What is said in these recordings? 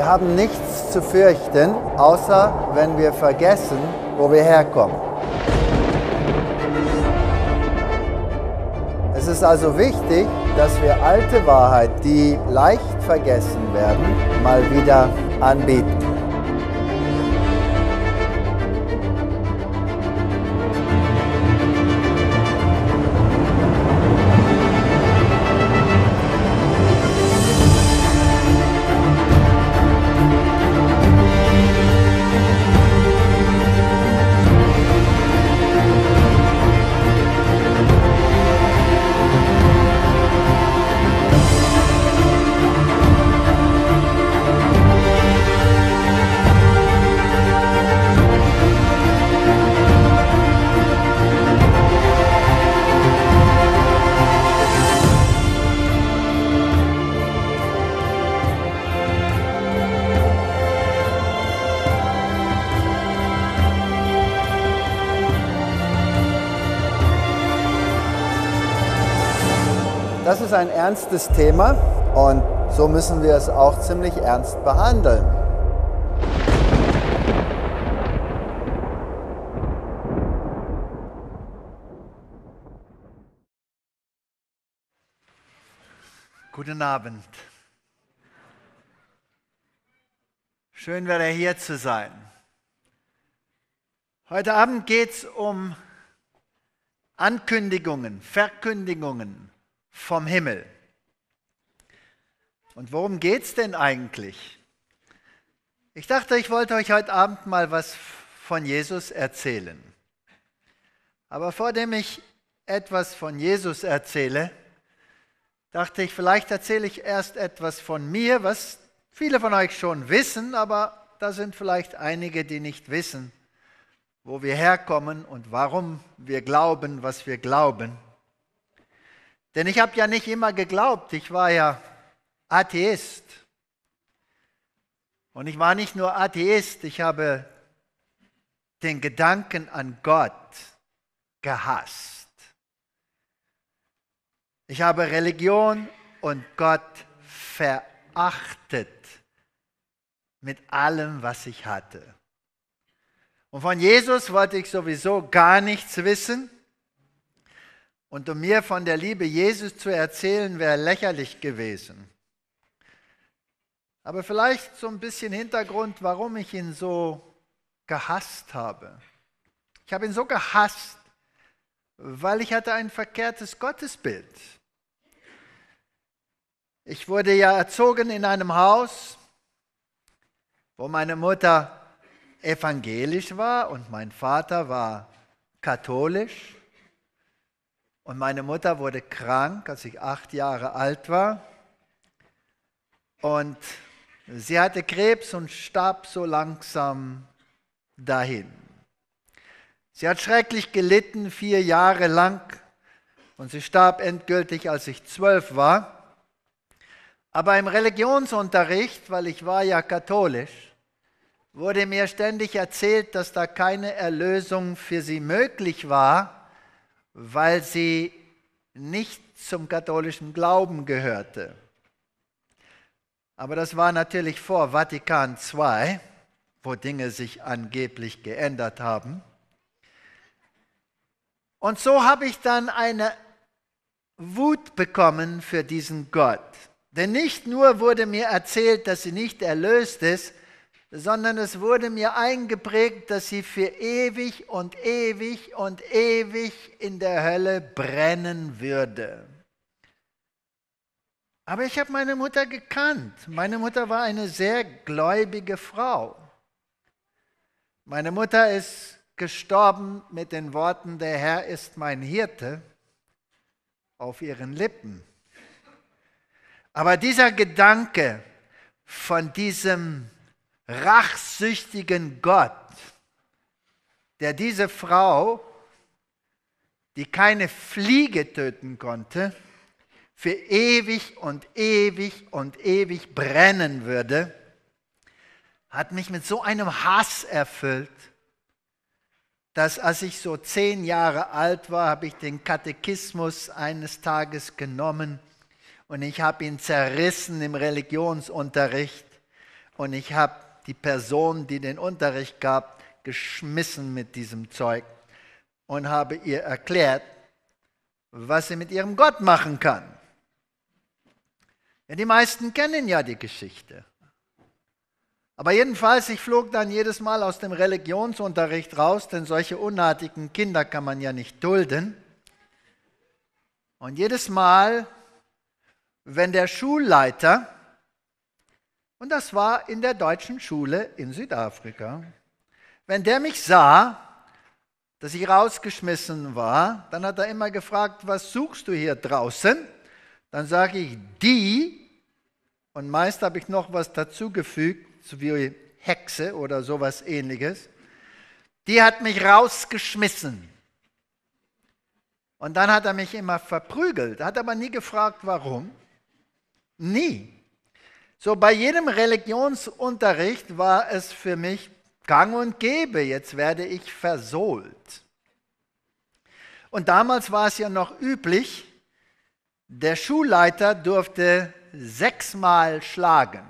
Wir haben nichts zu fürchten, außer wenn wir vergessen, wo wir herkommen. Es ist also wichtig, dass wir alte Wahrheit, die leicht vergessen werden, mal wieder anbieten. ein ernstes Thema und so müssen wir es auch ziemlich ernst behandeln. Guten Abend. Schön wäre hier zu sein. Heute Abend geht es um Ankündigungen, Verkündigungen vom Himmel. Und worum geht es denn eigentlich? Ich dachte, ich wollte euch heute Abend mal was von Jesus erzählen. Aber vor dem ich etwas von Jesus erzähle, dachte ich, vielleicht erzähle ich erst etwas von mir, was viele von euch schon wissen, aber da sind vielleicht einige, die nicht wissen, wo wir herkommen und warum wir glauben, was wir glauben. Denn ich habe ja nicht immer geglaubt, ich war ja Atheist. Und ich war nicht nur Atheist, ich habe den Gedanken an Gott gehasst. Ich habe Religion und Gott verachtet mit allem, was ich hatte. Und von Jesus wollte ich sowieso gar nichts wissen. Und um mir von der Liebe Jesus zu erzählen, wäre lächerlich gewesen. Aber vielleicht so ein bisschen Hintergrund, warum ich ihn so gehasst habe. Ich habe ihn so gehasst, weil ich hatte ein verkehrtes Gottesbild. Ich wurde ja erzogen in einem Haus, wo meine Mutter evangelisch war und mein Vater war katholisch. Und meine Mutter wurde krank, als ich acht Jahre alt war. Und sie hatte Krebs und starb so langsam dahin. Sie hat schrecklich gelitten, vier Jahre lang. Und sie starb endgültig, als ich zwölf war. Aber im Religionsunterricht, weil ich war ja katholisch, wurde mir ständig erzählt, dass da keine Erlösung für sie möglich war weil sie nicht zum katholischen Glauben gehörte. Aber das war natürlich vor Vatikan II, wo Dinge sich angeblich geändert haben. Und so habe ich dann eine Wut bekommen für diesen Gott. Denn nicht nur wurde mir erzählt, dass sie nicht erlöst ist, sondern es wurde mir eingeprägt, dass sie für ewig und ewig und ewig in der Hölle brennen würde. Aber ich habe meine Mutter gekannt. Meine Mutter war eine sehr gläubige Frau. Meine Mutter ist gestorben mit den Worten, der Herr ist mein Hirte, auf ihren Lippen. Aber dieser Gedanke von diesem rachsüchtigen Gott, der diese Frau, die keine Fliege töten konnte, für ewig und ewig und ewig brennen würde, hat mich mit so einem Hass erfüllt, dass als ich so zehn Jahre alt war, habe ich den Katechismus eines Tages genommen und ich habe ihn zerrissen im Religionsunterricht und ich habe die Person, die den Unterricht gab, geschmissen mit diesem Zeug und habe ihr erklärt, was sie mit ihrem Gott machen kann. Ja, die meisten kennen ja die Geschichte. Aber jedenfalls, ich flog dann jedes Mal aus dem Religionsunterricht raus, denn solche unartigen Kinder kann man ja nicht dulden. Und jedes Mal, wenn der Schulleiter und das war in der deutschen Schule in Südafrika. Wenn der mich sah, dass ich rausgeschmissen war, dann hat er immer gefragt, was suchst du hier draußen? Dann sage ich die, und meist habe ich noch was dazugefügt, so wie Hexe oder sowas ähnliches. Die hat mich rausgeschmissen. Und dann hat er mich immer verprügelt, hat aber nie gefragt, warum. Nie. So bei jedem Religionsunterricht war es für mich gang und gäbe, jetzt werde ich versohlt. Und damals war es ja noch üblich, der Schulleiter durfte sechsmal schlagen.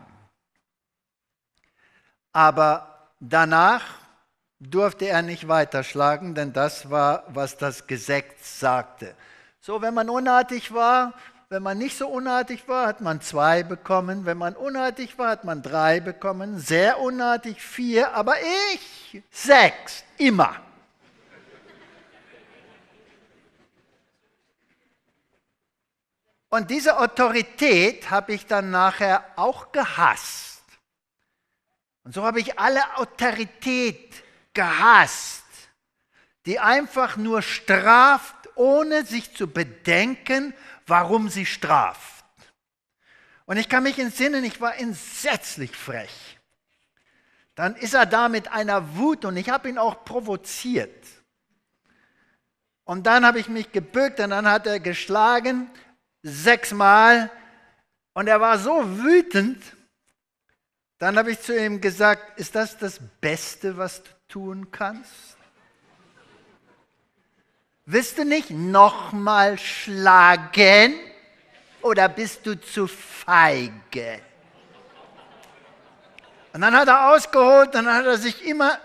Aber danach durfte er nicht weiter schlagen, denn das war, was das Gesetz sagte. So, wenn man unartig war, wenn man nicht so unartig war, hat man zwei bekommen. Wenn man unartig war, hat man drei bekommen. Sehr unartig vier, aber ich sechs. Immer. Und diese Autorität habe ich dann nachher auch gehasst. Und so habe ich alle Autorität gehasst, die einfach nur straft, ohne sich zu bedenken, warum sie straft. Und ich kann mich entsinnen, ich war entsetzlich frech. Dann ist er da mit einer Wut und ich habe ihn auch provoziert. Und dann habe ich mich gebückt und dann hat er geschlagen, sechsmal. Und er war so wütend, dann habe ich zu ihm gesagt, ist das das Beste, was du tun kannst? Willst du nicht nochmal schlagen oder bist du zu feige? Und dann hat er ausgeholt und dann hat er sich immer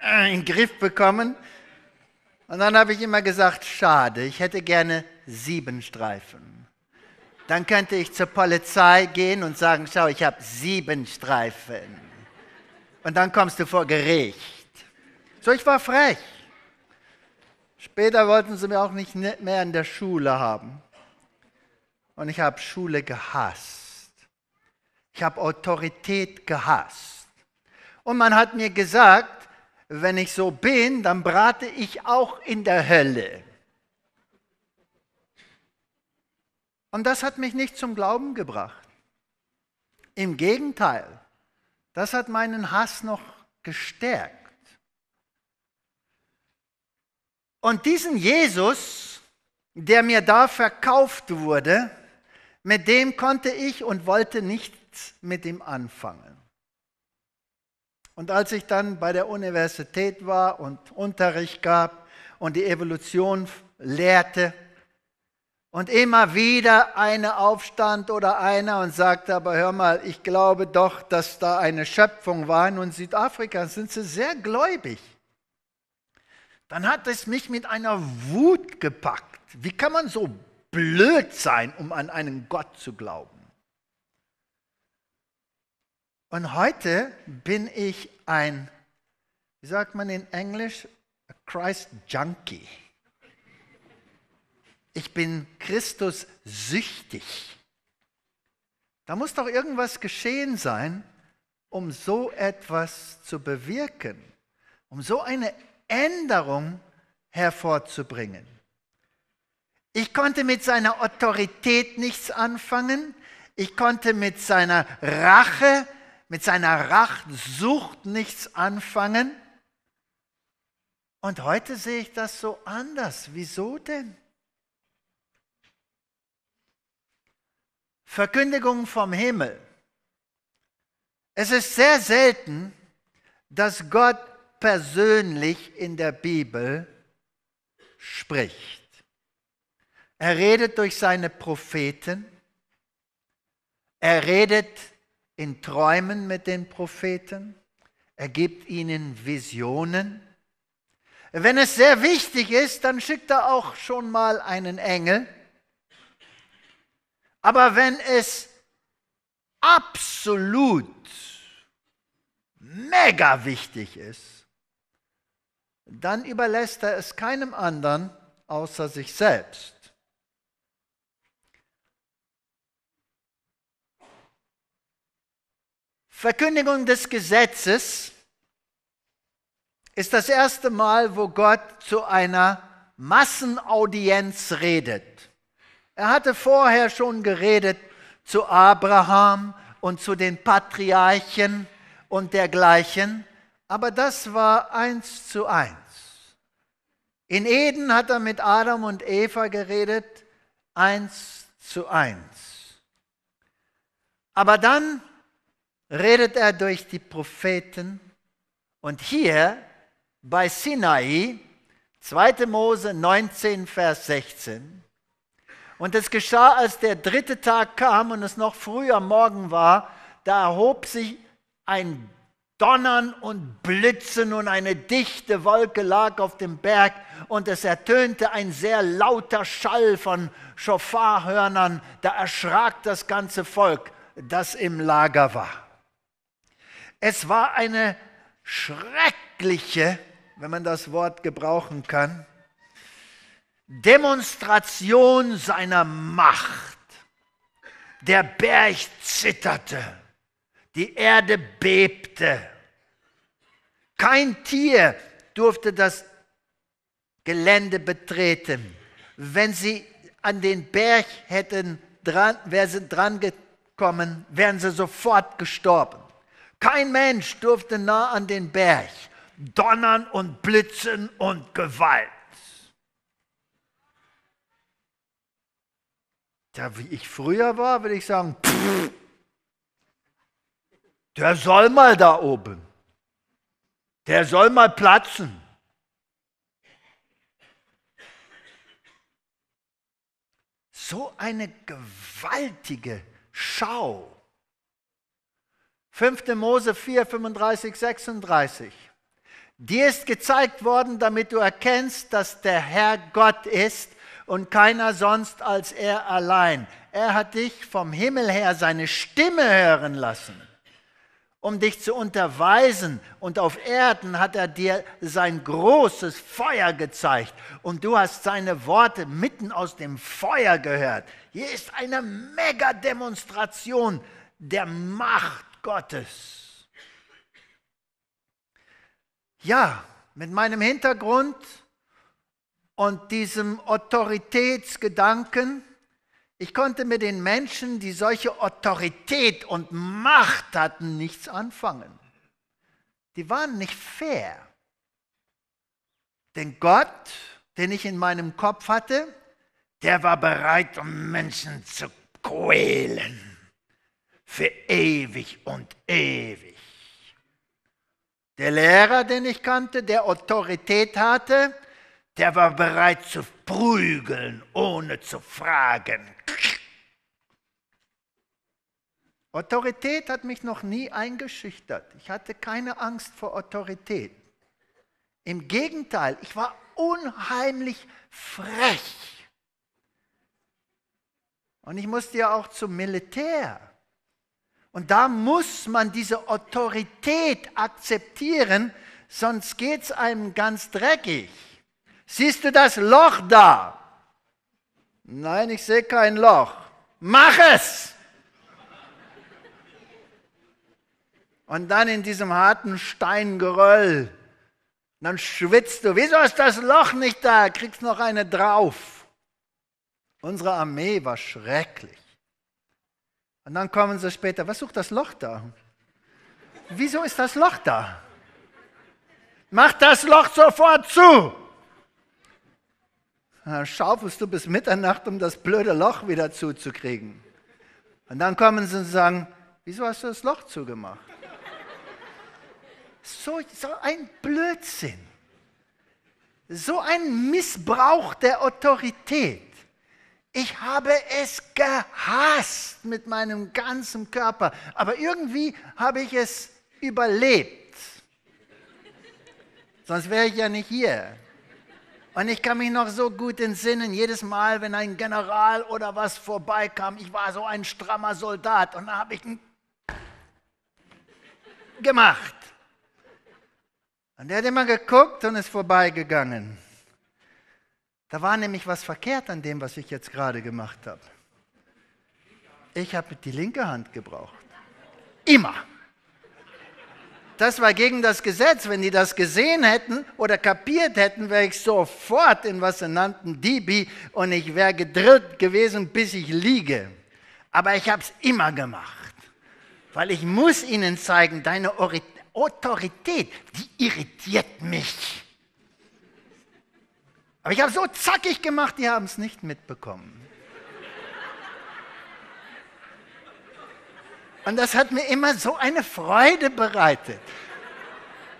in den Griff bekommen. Und dann habe ich immer gesagt, schade, ich hätte gerne sieben Streifen. Dann könnte ich zur Polizei gehen und sagen, schau, ich habe sieben Streifen. Und dann kommst du vor Gericht. So, ich war frech. Später wollten sie mich auch nicht ne, mehr in der Schule haben. Und ich habe Schule gehasst. Ich habe Autorität gehasst. Und man hat mir gesagt, wenn ich so bin, dann brate ich auch in der Hölle. Und das hat mich nicht zum Glauben gebracht. Im Gegenteil, das hat meinen Hass noch gestärkt. Und diesen Jesus, der mir da verkauft wurde, mit dem konnte ich und wollte nichts mit ihm anfangen. Und als ich dann bei der Universität war und Unterricht gab und die Evolution lehrte und immer wieder eine aufstand oder einer und sagte, aber hör mal, ich glaube doch, dass da eine Schöpfung war. Und in Südafrika sind sie sehr gläubig dann hat es mich mit einer Wut gepackt. Wie kann man so blöd sein, um an einen Gott zu glauben? Und heute bin ich ein, wie sagt man in Englisch, a Christ Junkie. Ich bin Christus süchtig. Da muss doch irgendwas geschehen sein, um so etwas zu bewirken, um so eine Veränderung hervorzubringen. Ich konnte mit seiner Autorität nichts anfangen. Ich konnte mit seiner Rache, mit seiner Rachsucht nichts anfangen. Und heute sehe ich das so anders. Wieso denn? Verkündigungen vom Himmel. Es ist sehr selten, dass Gott persönlich in der Bibel spricht. Er redet durch seine Propheten. Er redet in Träumen mit den Propheten. Er gibt ihnen Visionen. Wenn es sehr wichtig ist, dann schickt er auch schon mal einen Engel. Aber wenn es absolut mega wichtig ist, dann überlässt er es keinem anderen außer sich selbst. Verkündigung des Gesetzes ist das erste Mal, wo Gott zu einer Massenaudienz redet. Er hatte vorher schon geredet zu Abraham und zu den Patriarchen und dergleichen, aber das war eins zu eins. In Eden hat er mit Adam und Eva geredet, eins zu eins. Aber dann redet er durch die Propheten und hier bei Sinai, 2. Mose 19, Vers 16. Und es geschah, als der dritte Tag kam und es noch früh am Morgen war, da erhob sich ein Donnern und Blitzen und eine dichte Wolke lag auf dem Berg und es ertönte ein sehr lauter Schall von Schofarhörnern, da erschrak das ganze Volk, das im Lager war. Es war eine schreckliche, wenn man das Wort gebrauchen kann, Demonstration seiner Macht. Der Berg zitterte die Erde bebte. Kein Tier durfte das Gelände betreten. Wenn sie an den Berg hätten dran, wären sie dran gekommen, wären sie sofort gestorben. Kein Mensch durfte nah an den Berg. Donnern und Blitzen und Gewalt. Da, wie ich früher war, würde ich sagen, pff, der soll mal da oben. Der soll mal platzen. So eine gewaltige Schau. 5. Mose 4, 35, 36. Dir ist gezeigt worden, damit du erkennst, dass der Herr Gott ist und keiner sonst als er allein. Er hat dich vom Himmel her seine Stimme hören lassen um dich zu unterweisen. Und auf Erden hat er dir sein großes Feuer gezeigt. Und du hast seine Worte mitten aus dem Feuer gehört. Hier ist eine Mega-Demonstration der Macht Gottes. Ja, mit meinem Hintergrund und diesem Autoritätsgedanken ich konnte mit den Menschen, die solche Autorität und Macht hatten, nichts anfangen. Die waren nicht fair. Denn Gott, den ich in meinem Kopf hatte, der war bereit, um Menschen zu quälen. Für ewig und ewig. Der Lehrer, den ich kannte, der Autorität hatte, der war bereit zu prügeln, ohne zu fragen. Autorität hat mich noch nie eingeschüchtert. Ich hatte keine Angst vor Autorität. Im Gegenteil, ich war unheimlich frech. Und ich musste ja auch zum Militär. Und da muss man diese Autorität akzeptieren, sonst geht es einem ganz dreckig. Siehst du das Loch da? Nein, ich sehe kein Loch. Mach es! Und dann in diesem harten Steingeröll, dann schwitzt du. Wieso ist das Loch nicht da? Kriegst noch eine drauf. Unsere Armee war schrecklich. Und dann kommen sie später, was sucht das Loch da? Wieso ist das Loch da? Mach das Loch sofort zu! Äh, schaufelst du bis Mitternacht, um das blöde Loch wieder zuzukriegen. Und dann kommen sie und sagen, wieso hast du das Loch zugemacht? So, so ein Blödsinn. So ein Missbrauch der Autorität. Ich habe es gehasst mit meinem ganzen Körper, aber irgendwie habe ich es überlebt. Sonst wäre ich ja nicht hier. Und ich kann mich noch so gut entsinnen, jedes Mal, wenn ein General oder was vorbeikam, ich war so ein strammer Soldat und da habe ich einen gemacht. Und der hat immer geguckt und ist vorbeigegangen. Da war nämlich was verkehrt an dem, was ich jetzt gerade gemacht habe. Ich habe die linke Hand gebraucht. Immer das war gegen das Gesetz. Wenn die das gesehen hätten oder kapiert hätten, wäre ich sofort in was sie nannten Dibi und ich wäre gedrillt gewesen, bis ich liege. Aber ich habe es immer gemacht, weil ich muss ihnen zeigen, deine Autorität, die irritiert mich. Aber ich habe so zackig gemacht, die haben es nicht mitbekommen. Und das hat mir immer so eine Freude bereitet.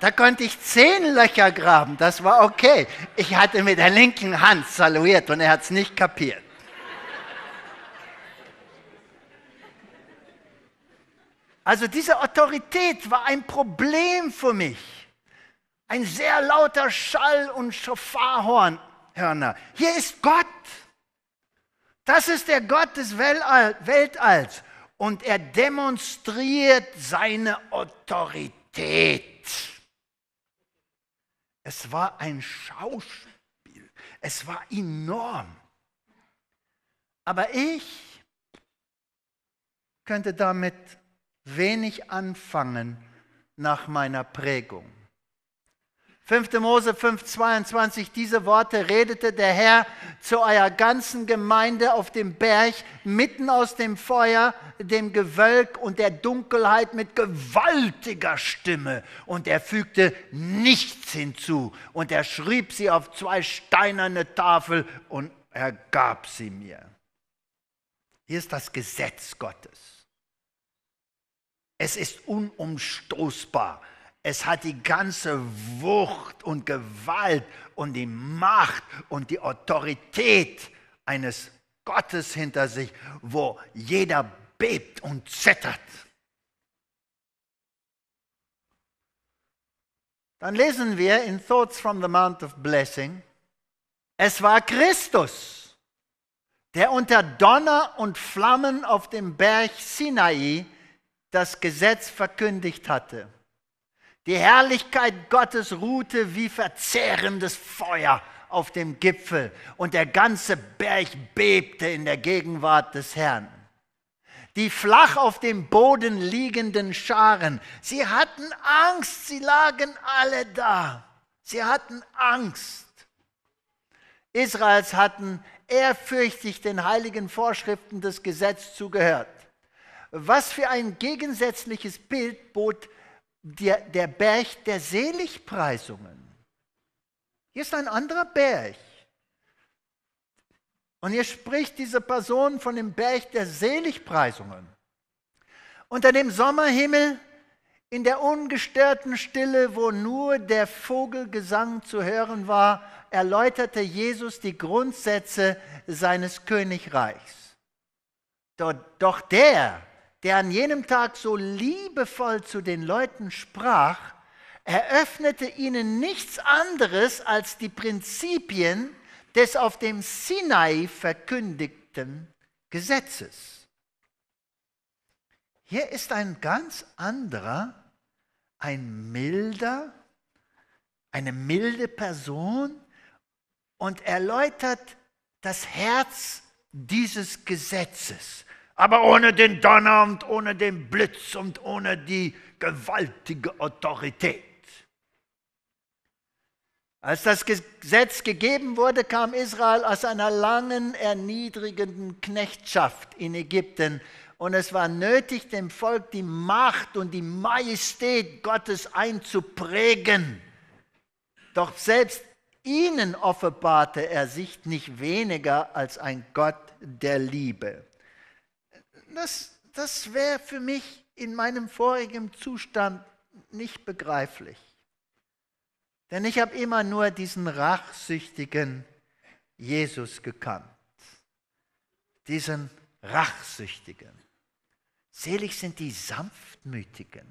Da konnte ich zehn Löcher graben, das war okay. Ich hatte mit der linken Hand saluiert und er hat es nicht kapiert. Also diese Autorität war ein Problem für mich. Ein sehr lauter Schall und Schofarhörner. Hier ist Gott. Das ist der Gott des Weltalls und er demonstriert seine Autorität. Es war ein Schauspiel, es war enorm. Aber ich könnte damit wenig anfangen nach meiner Prägung. 5. Mose 5, 22, diese Worte redete der Herr zu eurer ganzen Gemeinde auf dem Berg, mitten aus dem Feuer, dem Gewölk und der Dunkelheit mit gewaltiger Stimme. Und er fügte nichts hinzu. Und er schrieb sie auf zwei steinerne Tafel und er gab sie mir. Hier ist das Gesetz Gottes. Es ist unumstoßbar. Es hat die ganze Wucht und Gewalt und die Macht und die Autorität eines Gottes hinter sich, wo jeder bebt und zittert. Dann lesen wir in Thoughts from the Mount of Blessing, es war Christus, der unter Donner und Flammen auf dem Berg Sinai das Gesetz verkündigt hatte die Herrlichkeit Gottes ruhte wie verzehrendes Feuer auf dem Gipfel und der ganze Berg bebte in der Gegenwart des Herrn. Die flach auf dem Boden liegenden Scharen, sie hatten Angst, sie lagen alle da. Sie hatten Angst. Israels hatten ehrfürchtig den heiligen Vorschriften des Gesetzes zugehört. Was für ein gegensätzliches Bild bot der, der Berg der Seligpreisungen. Hier ist ein anderer Berg. Und hier spricht diese Person von dem Berg der Seligpreisungen. Unter dem Sommerhimmel, in der ungestörten Stille, wo nur der Vogelgesang zu hören war, erläuterte Jesus die Grundsätze seines Königreichs. Doch, doch der, der an jenem Tag so liebevoll zu den Leuten sprach, eröffnete ihnen nichts anderes als die Prinzipien des auf dem Sinai verkündigten Gesetzes. Hier ist ein ganz anderer, ein milder, eine milde Person und erläutert das Herz dieses Gesetzes aber ohne den Donner und ohne den Blitz und ohne die gewaltige Autorität. Als das Gesetz gegeben wurde, kam Israel aus einer langen, erniedrigenden Knechtschaft in Ägypten. Und es war nötig, dem Volk die Macht und die Majestät Gottes einzuprägen. Doch selbst ihnen offenbarte er sich nicht weniger als ein Gott der Liebe das, das wäre für mich in meinem vorigen Zustand nicht begreiflich. Denn ich habe immer nur diesen rachsüchtigen Jesus gekannt. Diesen rachsüchtigen. Selig sind die sanftmütigen.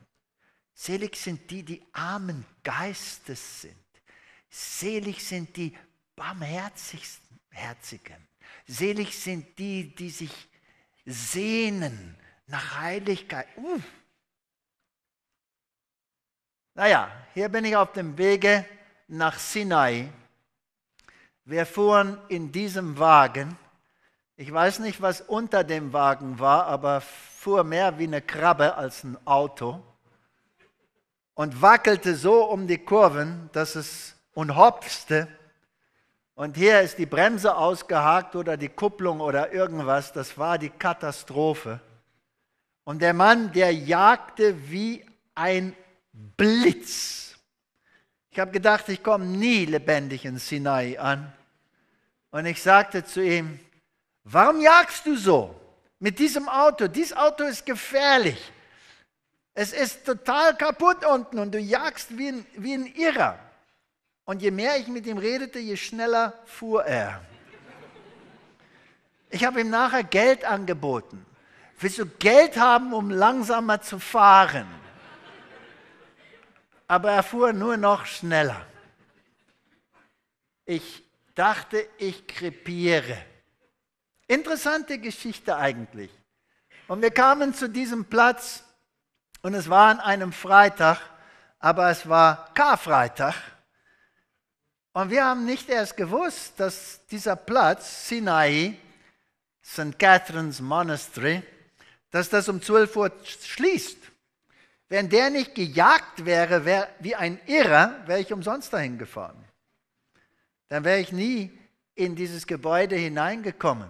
Selig sind die, die armen Geistes sind. Selig sind die Barmherzigen. Selig sind die, die sich sehnen nach Heiligkeit. Uh. Naja, hier bin ich auf dem Wege nach Sinai. Wir fuhren in diesem Wagen. Ich weiß nicht, was unter dem Wagen war, aber fuhr mehr wie eine Krabbe als ein Auto und wackelte so um die Kurven, dass es und hopste und hier ist die Bremse ausgehakt oder die Kupplung oder irgendwas. Das war die Katastrophe. Und der Mann, der jagte wie ein Blitz. Ich habe gedacht, ich komme nie lebendig in Sinai an. Und ich sagte zu ihm, warum jagst du so mit diesem Auto? Dieses Auto ist gefährlich. Es ist total kaputt unten und du jagst wie ein, wie ein Irrer. Und je mehr ich mit ihm redete, je schneller fuhr er. Ich habe ihm nachher Geld angeboten. Willst du Geld haben, um langsamer zu fahren? Aber er fuhr nur noch schneller. Ich dachte, ich krepiere. Interessante Geschichte eigentlich. Und wir kamen zu diesem Platz und es war an einem Freitag, aber es war Karfreitag. Und wir haben nicht erst gewusst, dass dieser Platz, Sinai, St. Catherine's Monastery, dass das um 12 Uhr schließt. Wenn der nicht gejagt wäre wär, wie ein Irrer, wäre ich umsonst dahin gefahren. Dann wäre ich nie in dieses Gebäude hineingekommen.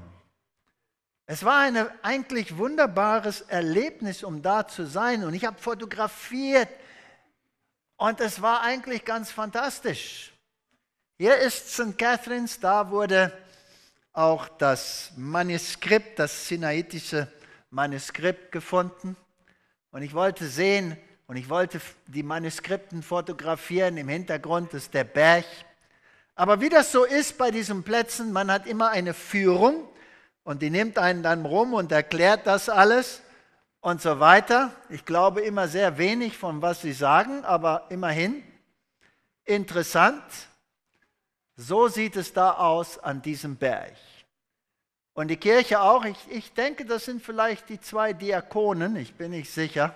Es war ein eigentlich wunderbares Erlebnis, um da zu sein. Und ich habe fotografiert und es war eigentlich ganz fantastisch. Hier ist St. Catharines, da wurde auch das Manuskript, das sinaitische Manuskript gefunden. Und ich wollte sehen und ich wollte die Manuskripten fotografieren. Im Hintergrund ist der Berg. Aber wie das so ist bei diesen Plätzen, man hat immer eine Führung und die nimmt einen dann rum und erklärt das alles und so weiter. Ich glaube immer sehr wenig von was sie sagen, aber immerhin interessant. So sieht es da aus an diesem Berg. Und die Kirche auch, ich, ich denke, das sind vielleicht die zwei Diakonen, ich bin nicht sicher,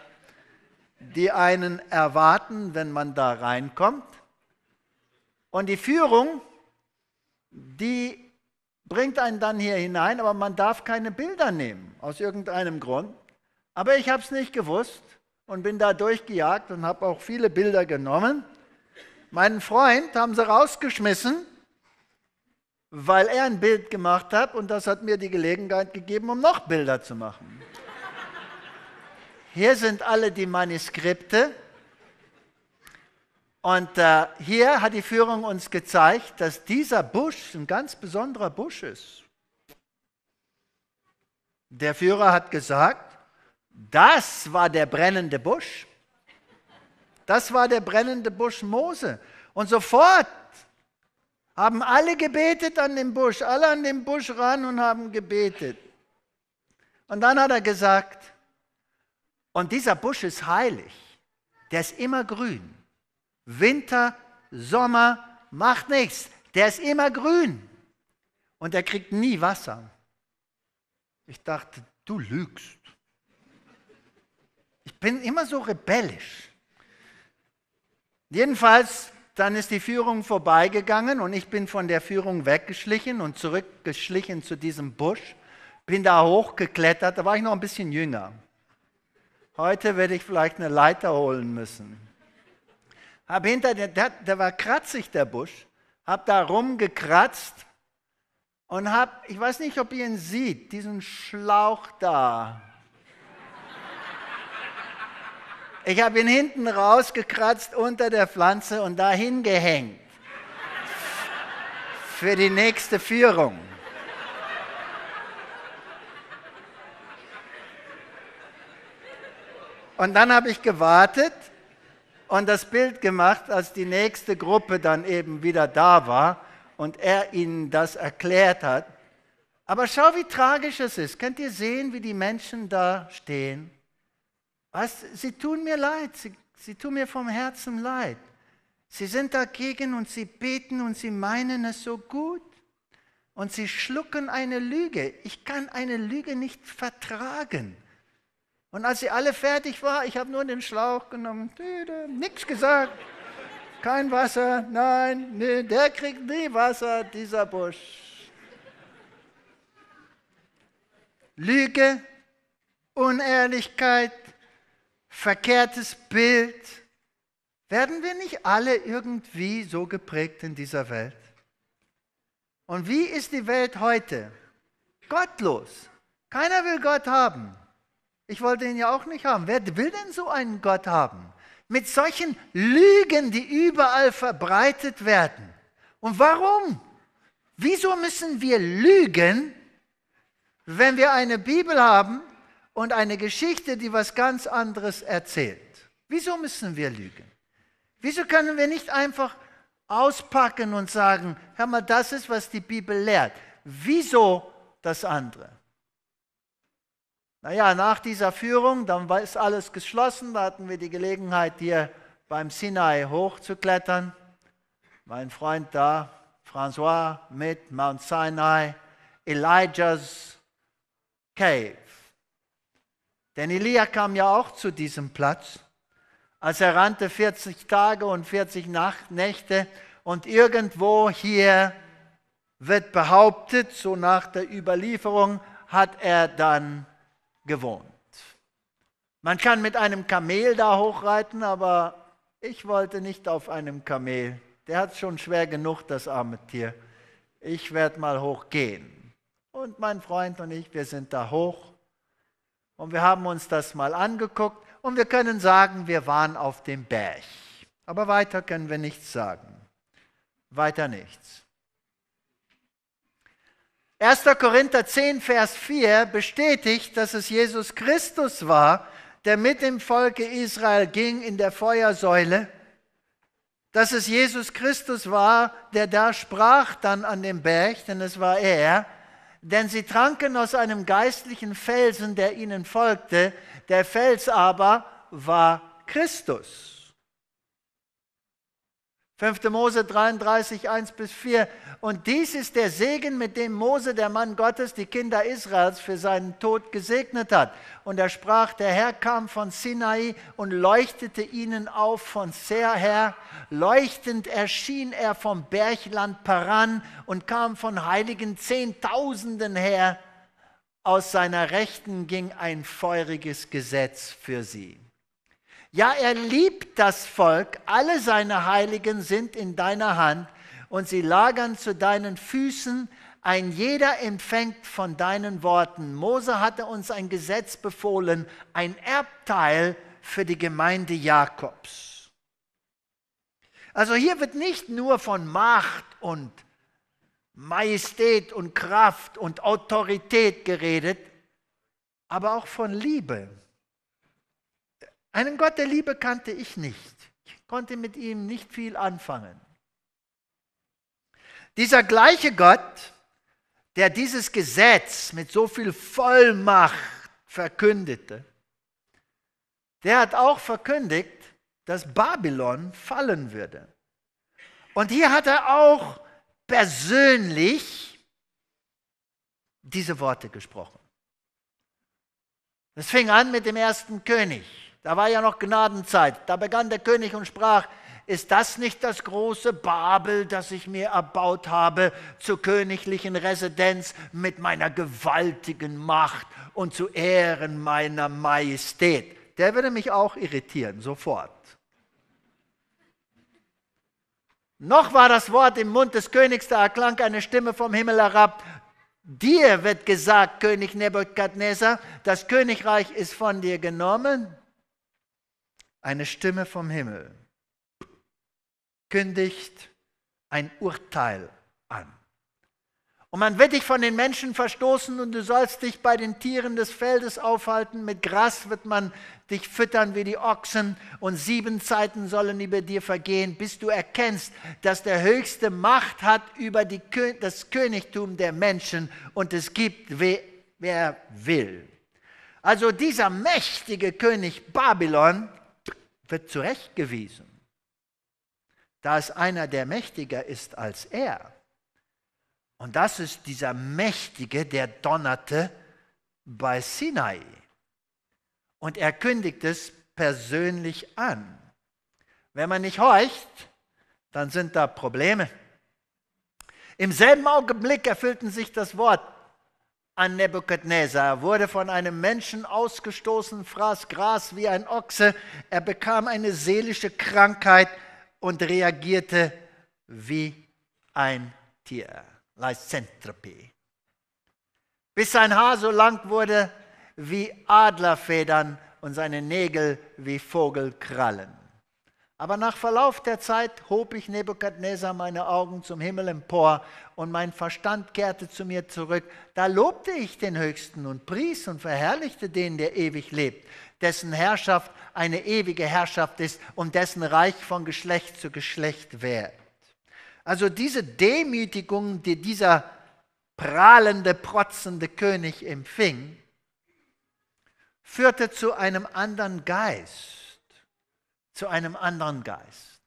die einen erwarten, wenn man da reinkommt. Und die Führung, die bringt einen dann hier hinein, aber man darf keine Bilder nehmen, aus irgendeinem Grund. Aber ich habe es nicht gewusst und bin da durchgejagt und habe auch viele Bilder genommen. Meinen Freund haben sie rausgeschmissen, weil er ein Bild gemacht hat und das hat mir die Gelegenheit gegeben, um noch Bilder zu machen. Hier sind alle die Manuskripte und äh, hier hat die Führung uns gezeigt, dass dieser Busch ein ganz besonderer Busch ist. Der Führer hat gesagt, das war der brennende Busch. Das war der brennende Busch Mose. Und sofort haben alle gebetet an dem Busch, alle an dem Busch ran und haben gebetet. Und dann hat er gesagt, und dieser Busch ist heilig, der ist immer grün. Winter, Sommer, macht nichts, der ist immer grün. Und er kriegt nie Wasser. Ich dachte, du lügst. Ich bin immer so rebellisch. Jedenfalls dann ist die Führung vorbeigegangen und ich bin von der Führung weggeschlichen und zurückgeschlichen zu diesem Busch. Bin da hochgeklettert, da war ich noch ein bisschen jünger. Heute werde ich vielleicht eine Leiter holen müssen. Hab hinter der, der, der war kratzig, der Busch. Hab da rumgekratzt und hab, ich weiß nicht, ob ihr ihn seht, diesen Schlauch da Ich habe ihn hinten rausgekratzt unter der Pflanze und dahin gehängt. Für die nächste Führung. Und dann habe ich gewartet und das Bild gemacht, als die nächste Gruppe dann eben wieder da war und er ihnen das erklärt hat. Aber schau, wie tragisch es ist. Könnt ihr sehen, wie die Menschen da stehen? Was? Sie tun mir leid, sie, sie tun mir vom Herzen leid. Sie sind dagegen und sie beten und sie meinen es so gut. Und sie schlucken eine Lüge. Ich kann eine Lüge nicht vertragen. Und als sie alle fertig war, ich habe nur den Schlauch genommen, nichts gesagt. Kein Wasser, nein, nee, der kriegt nie Wasser, dieser Busch. Lüge, Unehrlichkeit, verkehrtes Bild. Werden wir nicht alle irgendwie so geprägt in dieser Welt? Und wie ist die Welt heute? Gottlos. Keiner will Gott haben. Ich wollte ihn ja auch nicht haben. Wer will denn so einen Gott haben? Mit solchen Lügen, die überall verbreitet werden. Und warum? Wieso müssen wir lügen, wenn wir eine Bibel haben, und eine Geschichte, die was ganz anderes erzählt. Wieso müssen wir lügen? Wieso können wir nicht einfach auspacken und sagen, hör mal, das ist, was die Bibel lehrt. Wieso das andere? Naja, nach dieser Führung, dann ist alles geschlossen, da hatten wir die Gelegenheit, hier beim Sinai hochzuklettern. Mein Freund da, François, mit Mount Sinai, Elijah's Cave. Denn Elia kam ja auch zu diesem Platz. Als er rannte 40 Tage und 40 Nacht, Nächte und irgendwo hier wird behauptet, so nach der Überlieferung, hat er dann gewohnt. Man kann mit einem Kamel da hochreiten, aber ich wollte nicht auf einem Kamel. Der hat schon schwer genug, das arme Tier. Ich werde mal hochgehen. Und mein Freund und ich, wir sind da hoch und wir haben uns das mal angeguckt und wir können sagen, wir waren auf dem Berg. Aber weiter können wir nichts sagen. Weiter nichts. 1. Korinther 10, Vers 4 bestätigt, dass es Jesus Christus war, der mit dem Volke Israel ging in der Feuersäule, dass es Jesus Christus war, der da sprach dann an dem Berg, denn es war er, denn sie tranken aus einem geistlichen Felsen, der ihnen folgte. Der Fels aber war Christus. 5. Mose 33, 1 bis 4. Und dies ist der Segen, mit dem Mose, der Mann Gottes, die Kinder Israels für seinen Tod gesegnet hat. Und er sprach, der Herr kam von Sinai und leuchtete ihnen auf von sehr her. Leuchtend erschien er vom Bergland Paran und kam von heiligen Zehntausenden her. Aus seiner Rechten ging ein feuriges Gesetz für sie. Ja, er liebt das Volk, alle seine Heiligen sind in deiner Hand und sie lagern zu deinen Füßen, ein jeder empfängt von deinen Worten. Mose hatte uns ein Gesetz befohlen, ein Erbteil für die Gemeinde Jakobs. Also hier wird nicht nur von Macht und Majestät und Kraft und Autorität geredet, aber auch von Liebe. Einen Gott der Liebe kannte ich nicht. Ich konnte mit ihm nicht viel anfangen. Dieser gleiche Gott, der dieses Gesetz mit so viel Vollmacht verkündete, der hat auch verkündigt, dass Babylon fallen würde. Und hier hat er auch persönlich diese Worte gesprochen. Es fing an mit dem ersten König. Da war ja noch Gnadenzeit. Da begann der König und sprach, ist das nicht das große Babel, das ich mir erbaut habe zur königlichen Residenz mit meiner gewaltigen Macht und zu Ehren meiner Majestät? Der würde mich auch irritieren, sofort. Noch war das Wort im Mund des Königs, da erklang eine Stimme vom Himmel herab. Dir wird gesagt, König Nebukadnezar, das Königreich ist von dir genommen eine Stimme vom Himmel kündigt ein Urteil an. Und man wird dich von den Menschen verstoßen und du sollst dich bei den Tieren des Feldes aufhalten. Mit Gras wird man dich füttern wie die Ochsen und sieben Zeiten sollen über dir vergehen, bis du erkennst, dass der Höchste Macht hat über die, das Königtum der Menschen und es gibt, wer, wer will. Also dieser mächtige König Babylon wird zurechtgewiesen. Da es einer, der mächtiger ist als er. Und das ist dieser Mächtige, der donnerte bei Sinai. Und er kündigt es persönlich an. Wenn man nicht horcht, dann sind da Probleme. Im selben Augenblick erfüllten sich das Wort an Nebukadnezar. Er wurde von einem Menschen ausgestoßen, fraß Gras wie ein Ochse, er bekam eine seelische Krankheit und reagierte wie ein Tier. Leizentropie. Bis sein Haar so lang wurde wie Adlerfedern und seine Nägel wie Vogelkrallen. Aber nach Verlauf der Zeit hob ich Nebukadnezar meine Augen zum Himmel empor und mein Verstand kehrte zu mir zurück. Da lobte ich den Höchsten und pries und verherrlichte den, der ewig lebt, dessen Herrschaft eine ewige Herrschaft ist und dessen Reich von Geschlecht zu Geschlecht währt. Also diese Demütigung, die dieser prahlende, protzende König empfing, führte zu einem anderen Geist zu einem anderen Geist.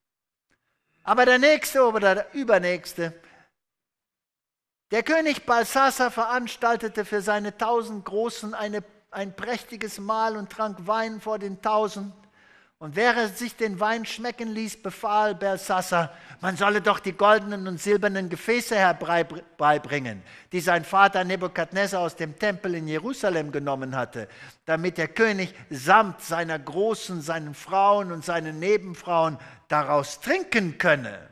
Aber der nächste oder der übernächste, der König Balsasa veranstaltete für seine tausend Großen eine, ein prächtiges Mahl und trank Wein vor den tausend. Und während sich den Wein schmecken ließ, befahl Belsassa, man solle doch die goldenen und silbernen Gefäße herbeibringen, die sein Vater Nebukadnessar aus dem Tempel in Jerusalem genommen hatte, damit der König samt seiner Großen, seinen Frauen und seinen Nebenfrauen daraus trinken könne.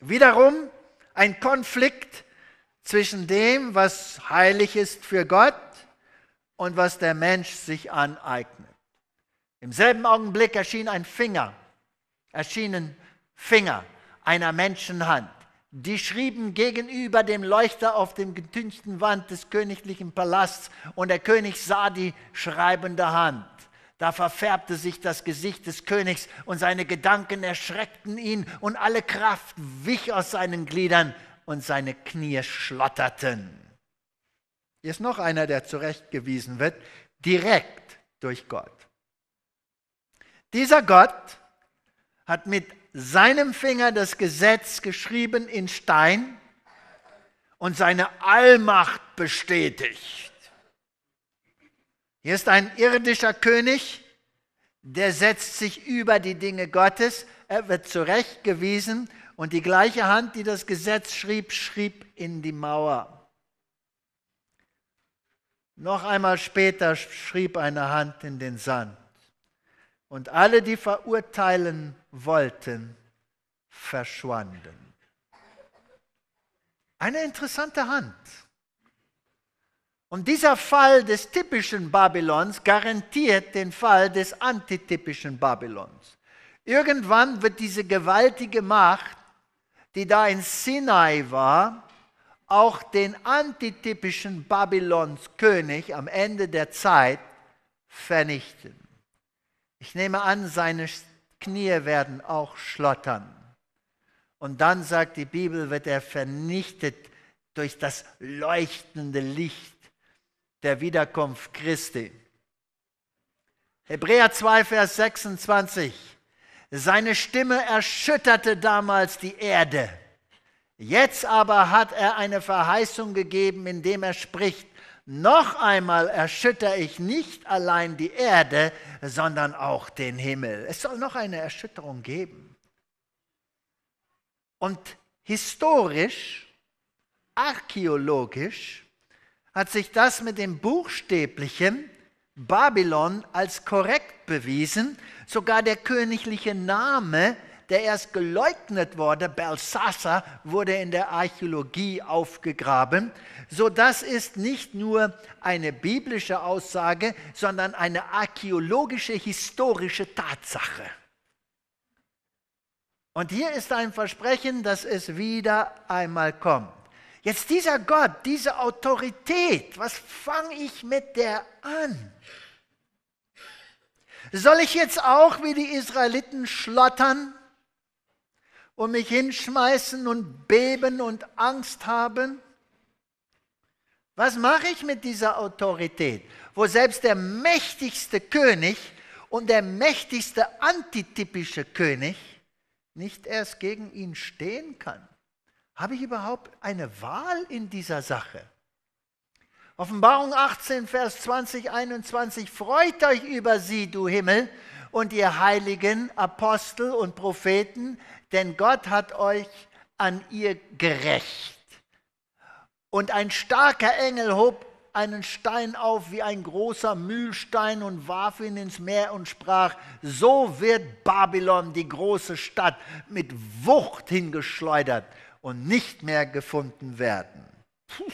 Wiederum ein Konflikt zwischen dem, was heilig ist für Gott und was der Mensch sich aneignet. Im selben Augenblick erschien ein Finger, erschienen Finger einer Menschenhand. Die schrieben gegenüber dem Leuchter auf dem getünchten Wand des königlichen Palasts und der König sah die schreibende Hand. Da verfärbte sich das Gesicht des Königs und seine Gedanken erschreckten ihn und alle Kraft wich aus seinen Gliedern und seine Knie schlotterten. Hier ist noch einer, der zurechtgewiesen wird, direkt durch Gott. Dieser Gott hat mit seinem Finger das Gesetz geschrieben in Stein und seine Allmacht bestätigt. Hier ist ein irdischer König, der setzt sich über die Dinge Gottes, er wird zurechtgewiesen und die gleiche Hand, die das Gesetz schrieb, schrieb in die Mauer. Noch einmal später schrieb eine Hand in den Sand und alle, die verurteilen wollten, verschwanden. Eine interessante Hand. Und dieser Fall des typischen Babylons garantiert den Fall des antitypischen Babylons. Irgendwann wird diese gewaltige Macht, die da in Sinai war, auch den antitypischen Babylons König am Ende der Zeit vernichten. Ich nehme an, seine Knie werden auch schlottern. Und dann sagt die Bibel, wird er vernichtet durch das leuchtende Licht der Wiederkunft Christi. Hebräer 2, Vers 26. Seine Stimme erschütterte damals die Erde. Jetzt aber hat er eine Verheißung gegeben, indem er spricht, noch einmal erschütter ich nicht allein die Erde, sondern auch den Himmel. Es soll noch eine Erschütterung geben. Und historisch, archäologisch, hat sich das mit dem buchstäblichen Babylon als korrekt bewiesen. Sogar der königliche Name der erst geleugnet wurde, Belsasser, wurde in der Archäologie aufgegraben. So das ist nicht nur eine biblische Aussage, sondern eine archäologische, historische Tatsache. Und hier ist ein Versprechen, dass es wieder einmal kommt. Jetzt dieser Gott, diese Autorität, was fange ich mit der an? Soll ich jetzt auch wie die Israeliten schlottern? und mich hinschmeißen und beben und Angst haben? Was mache ich mit dieser Autorität, wo selbst der mächtigste König und der mächtigste antitypische König nicht erst gegen ihn stehen kann? Habe ich überhaupt eine Wahl in dieser Sache? Offenbarung 18, Vers 20, 21. Freut euch über sie, du Himmel, und ihr heiligen Apostel und Propheten, denn Gott hat euch an ihr gerecht. Und ein starker Engel hob einen Stein auf wie ein großer Mühlstein und warf ihn ins Meer und sprach, so wird Babylon, die große Stadt, mit Wucht hingeschleudert und nicht mehr gefunden werden. Puh.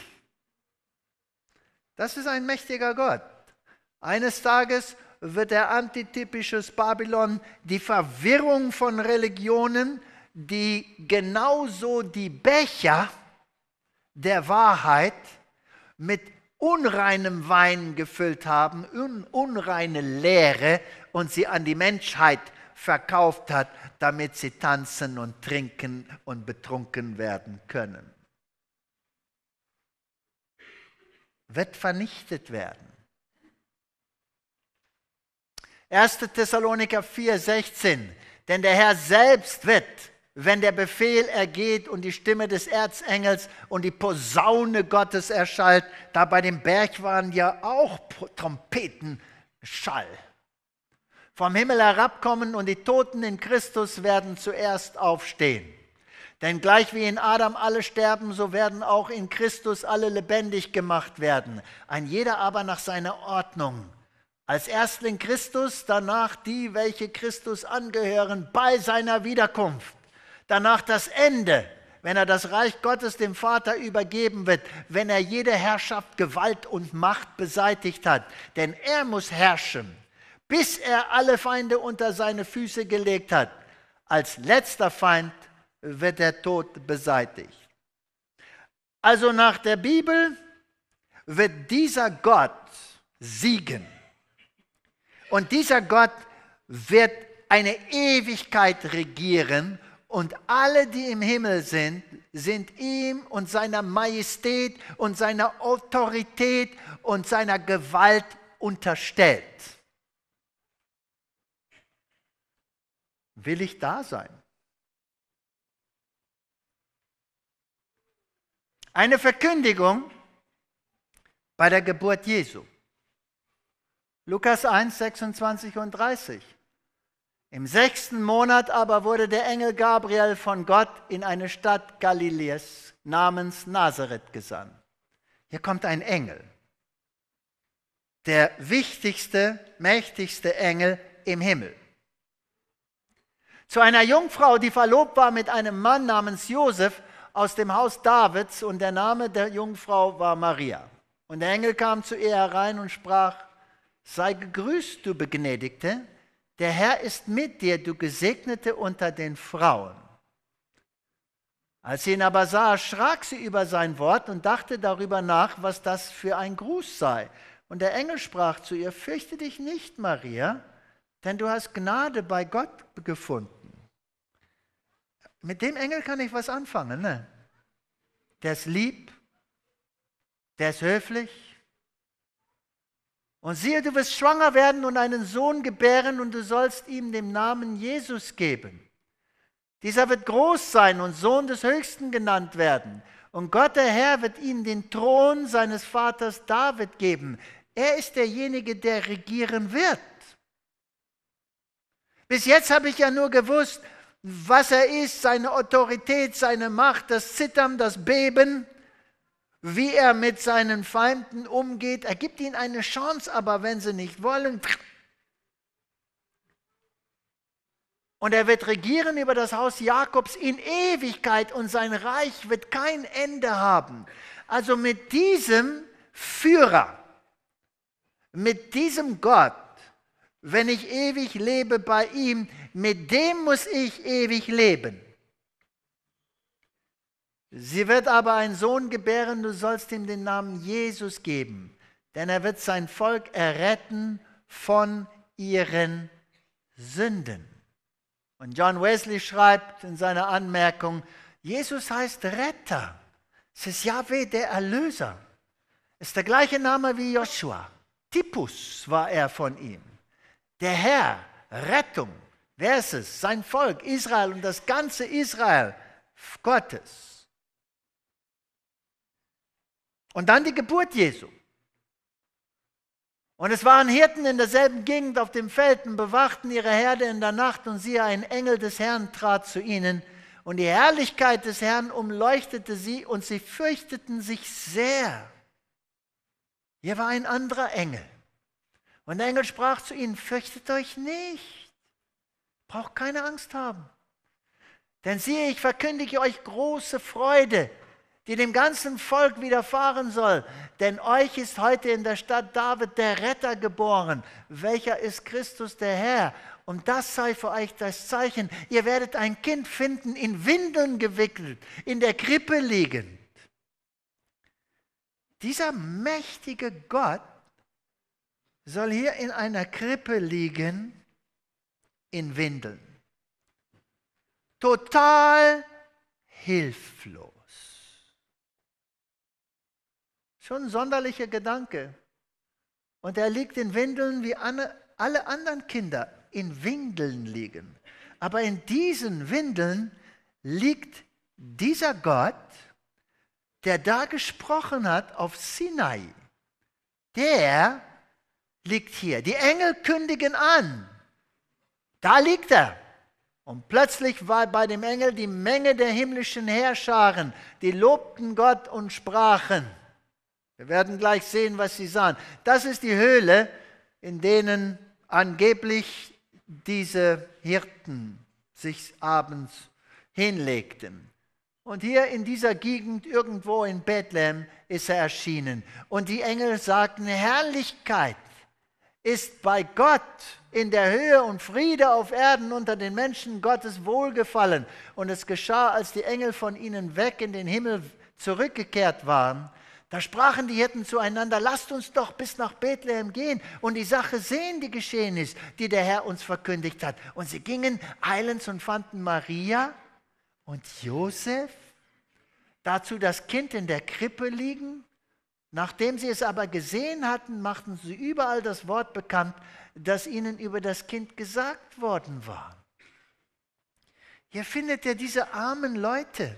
Das ist ein mächtiger Gott. Eines Tages wird der antitypisches Babylon die Verwirrung von Religionen, die genauso die Becher der Wahrheit mit unreinem Wein gefüllt haben, un unreine Lehre und sie an die Menschheit verkauft hat, damit sie tanzen und trinken und betrunken werden können. Wird vernichtet werden. 1. Thessaloniker 4, 16. Denn der Herr selbst wird, wenn der Befehl ergeht und die Stimme des Erzengels und die Posaune Gottes erschallt, da bei dem Berg waren ja auch Trompetenschall. Vom Himmel herabkommen und die Toten in Christus werden zuerst aufstehen. Denn gleich wie in Adam alle sterben, so werden auch in Christus alle lebendig gemacht werden, ein jeder aber nach seiner Ordnung. Als Erstling Christus, danach die, welche Christus angehören bei seiner Wiederkunft. Danach das Ende, wenn er das Reich Gottes dem Vater übergeben wird, wenn er jede Herrschaft, Gewalt und Macht beseitigt hat. Denn er muss herrschen, bis er alle Feinde unter seine Füße gelegt hat. Als letzter Feind wird der Tod beseitigt. Also nach der Bibel wird dieser Gott siegen. Und dieser Gott wird eine Ewigkeit regieren und alle, die im Himmel sind, sind ihm und seiner Majestät und seiner Autorität und seiner Gewalt unterstellt. Will ich da sein? Eine Verkündigung bei der Geburt Jesu. Lukas 1, 26 und 30. Im sechsten Monat aber wurde der Engel Gabriel von Gott in eine Stadt Galiläes namens Nazareth gesandt. Hier kommt ein Engel. Der wichtigste, mächtigste Engel im Himmel. Zu einer Jungfrau, die verlobt war mit einem Mann namens Josef aus dem Haus Davids und der Name der Jungfrau war Maria. Und der Engel kam zu ihr herein und sprach, Sei gegrüßt, du Begnädigte, der Herr ist mit dir, du Gesegnete unter den Frauen. Als sie ihn aber sah, schrak sie über sein Wort und dachte darüber nach, was das für ein Gruß sei. Und der Engel sprach zu ihr, fürchte dich nicht, Maria, denn du hast Gnade bei Gott gefunden. Mit dem Engel kann ich was anfangen. Ne? Der ist lieb, der ist höflich, und siehe, du wirst schwanger werden und einen Sohn gebären und du sollst ihm den Namen Jesus geben. Dieser wird groß sein und Sohn des Höchsten genannt werden. Und Gott der Herr wird ihm den Thron seines Vaters David geben. Er ist derjenige, der regieren wird. Bis jetzt habe ich ja nur gewusst, was er ist, seine Autorität, seine Macht, das Zittern, das Beben wie er mit seinen Feinden umgeht. Er gibt ihnen eine Chance, aber wenn sie nicht wollen, und er wird regieren über das Haus Jakobs in Ewigkeit und sein Reich wird kein Ende haben. Also mit diesem Führer, mit diesem Gott, wenn ich ewig lebe bei ihm, mit dem muss ich ewig leben. Sie wird aber einen Sohn gebären, du sollst ihm den Namen Jesus geben, denn er wird sein Volk erretten von ihren Sünden. Und John Wesley schreibt in seiner Anmerkung, Jesus heißt Retter. Es ist Yahweh der Erlöser. Es ist der gleiche Name wie Joshua. Typus war er von ihm. Der Herr, Rettung. Wer ist es? Sein Volk, Israel und das ganze Israel Gottes. Und dann die Geburt Jesu. Und es waren Hirten in derselben Gegend auf dem Feld und bewachten ihre Herde in der Nacht und siehe, ein Engel des Herrn trat zu ihnen und die Herrlichkeit des Herrn umleuchtete sie und sie fürchteten sich sehr. Hier war ein anderer Engel. Und der Engel sprach zu ihnen, fürchtet euch nicht, braucht keine Angst haben. Denn siehe, ich verkündige euch große Freude, die dem ganzen Volk widerfahren soll. Denn euch ist heute in der Stadt David der Retter geboren, welcher ist Christus der Herr. Und das sei für euch das Zeichen. Ihr werdet ein Kind finden, in Windeln gewickelt, in der Krippe liegend. Dieser mächtige Gott soll hier in einer Krippe liegen, in Windeln. Total hilflos. Schon ein sonderlicher Gedanke. Und er liegt in Windeln, wie alle anderen Kinder in Windeln liegen. Aber in diesen Windeln liegt dieser Gott, der da gesprochen hat auf Sinai. Der liegt hier. Die Engel kündigen an. Da liegt er. Und plötzlich war bei dem Engel die Menge der himmlischen Herrscharen, die lobten Gott und sprachen. Wir werden gleich sehen, was sie sahen. Das ist die Höhle, in denen angeblich diese Hirten sich abends hinlegten. Und hier in dieser Gegend, irgendwo in Bethlehem, ist er erschienen. Und die Engel sagten, Herrlichkeit ist bei Gott in der Höhe und Friede auf Erden unter den Menschen Gottes Wohlgefallen. Und es geschah, als die Engel von ihnen weg in den Himmel zurückgekehrt waren, da sprachen die Hirten zueinander, lasst uns doch bis nach Bethlehem gehen und die Sache sehen, die geschehen ist, die der Herr uns verkündigt hat. Und sie gingen eilends und fanden Maria und Josef, dazu das Kind in der Krippe liegen. Nachdem sie es aber gesehen hatten, machten sie überall das Wort bekannt, das ihnen über das Kind gesagt worden war. Hier findet er diese armen Leute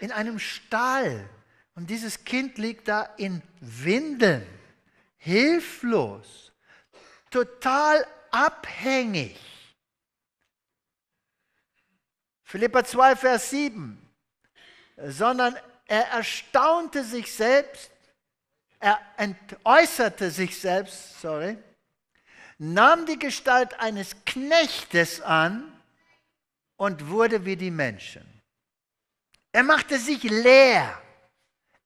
in einem Stall und dieses Kind liegt da in Windeln, hilflos, total abhängig. Philippa 2, Vers 7. Sondern er erstaunte sich selbst, er entäußerte sich selbst, sorry, nahm die Gestalt eines Knechtes an und wurde wie die Menschen. Er machte sich leer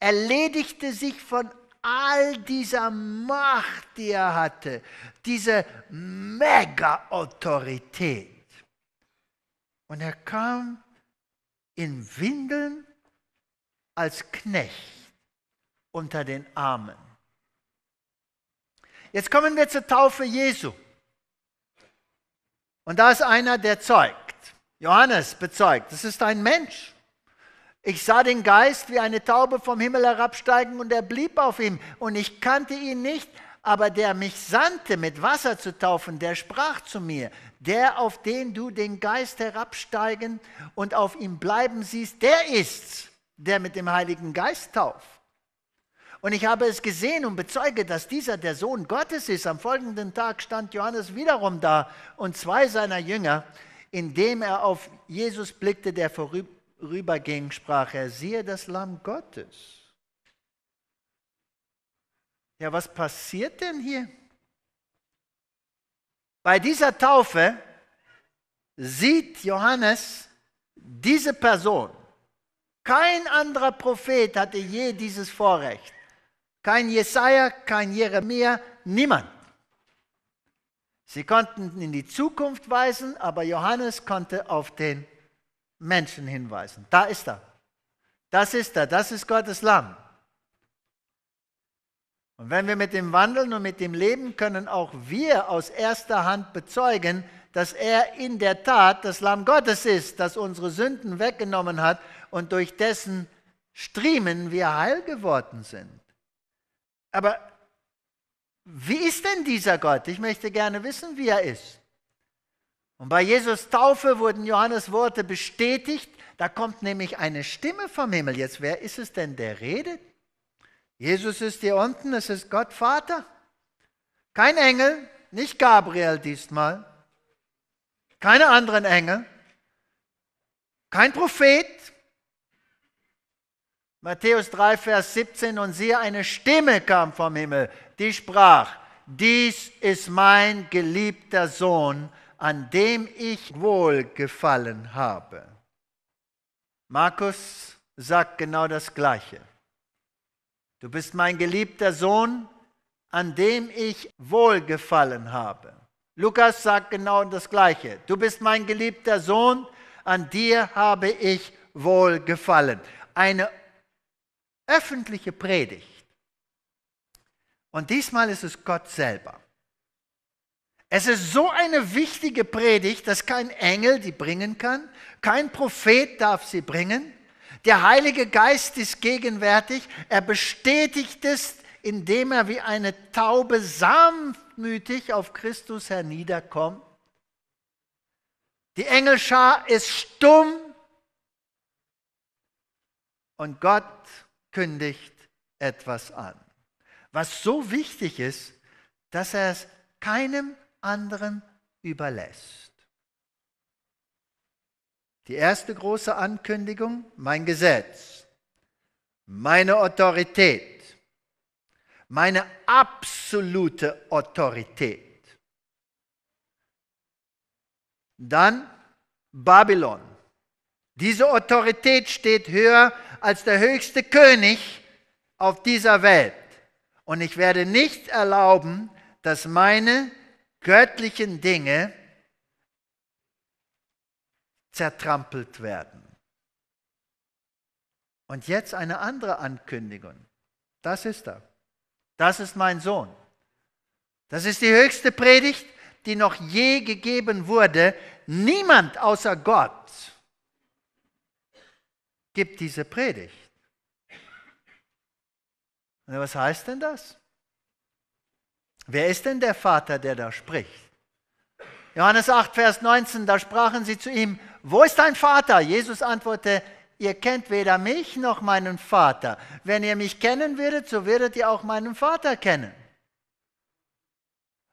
erledigte sich von all dieser Macht, die er hatte, diese Mega-Autorität. Und er kam in Windeln als Knecht unter den Armen. Jetzt kommen wir zur Taufe Jesu. Und da ist einer, der zeugt. Johannes bezeugt, es ist ein Mensch. Ich sah den Geist wie eine Taube vom Himmel herabsteigen und er blieb auf ihm. Und ich kannte ihn nicht, aber der mich sandte, mit Wasser zu taufen, der sprach zu mir, der, auf den du den Geist herabsteigen und auf ihm bleiben siehst, der ist's, der mit dem Heiligen Geist tauft. Und ich habe es gesehen und bezeuge, dass dieser der Sohn Gottes ist. Am folgenden Tag stand Johannes wiederum da und zwei seiner Jünger, indem er auf Jesus blickte, der vorüber rüberging, sprach er, siehe das Lamm Gottes. Ja, was passiert denn hier? Bei dieser Taufe sieht Johannes diese Person. Kein anderer Prophet hatte je dieses Vorrecht. Kein Jesaja, kein Jeremia, niemand. Sie konnten in die Zukunft weisen, aber Johannes konnte auf den Menschen hinweisen. Da ist er. Das ist er. Das ist Gottes Lamm. Und wenn wir mit dem Wandeln und mit dem Leben können auch wir aus erster Hand bezeugen, dass er in der Tat das Lamm Gottes ist, das unsere Sünden weggenommen hat und durch dessen Striemen wir heil geworden sind. Aber wie ist denn dieser Gott? Ich möchte gerne wissen, wie er ist. Und bei Jesus Taufe wurden Johannes Worte bestätigt. Da kommt nämlich eine Stimme vom Himmel. Jetzt, wer ist es denn, der redet? Jesus ist hier unten, es ist Gott Vater. Kein Engel, nicht Gabriel diesmal. Keine anderen Engel. Kein Prophet. Matthäus 3, Vers 17, und siehe, eine Stimme kam vom Himmel, die sprach, dies ist mein geliebter Sohn, an dem ich wohlgefallen habe. Markus sagt genau das Gleiche. Du bist mein geliebter Sohn, an dem ich wohlgefallen habe. Lukas sagt genau das Gleiche. Du bist mein geliebter Sohn, an dir habe ich wohlgefallen. Eine öffentliche Predigt. Und diesmal ist es Gott selber. Es ist so eine wichtige Predigt, dass kein Engel die bringen kann, kein Prophet darf sie bringen. Der Heilige Geist ist gegenwärtig, er bestätigt es, indem er wie eine Taube sanftmütig auf Christus herniederkommt. Die Engelschar ist stumm und Gott kündigt etwas an, was so wichtig ist, dass er es keinem anderen überlässt. Die erste große Ankündigung, mein Gesetz, meine Autorität, meine absolute Autorität. Dann Babylon. Diese Autorität steht höher als der höchste König auf dieser Welt. Und ich werde nicht erlauben, dass meine göttlichen Dinge zertrampelt werden. Und jetzt eine andere Ankündigung. Das ist er. Das ist mein Sohn. Das ist die höchste Predigt, die noch je gegeben wurde. Niemand außer Gott gibt diese Predigt. was heißt denn das? Wer ist denn der Vater, der da spricht? Johannes 8, Vers 19, da sprachen sie zu ihm, wo ist dein Vater? Jesus antwortete, ihr kennt weder mich noch meinen Vater. Wenn ihr mich kennen würdet, so würdet ihr auch meinen Vater kennen.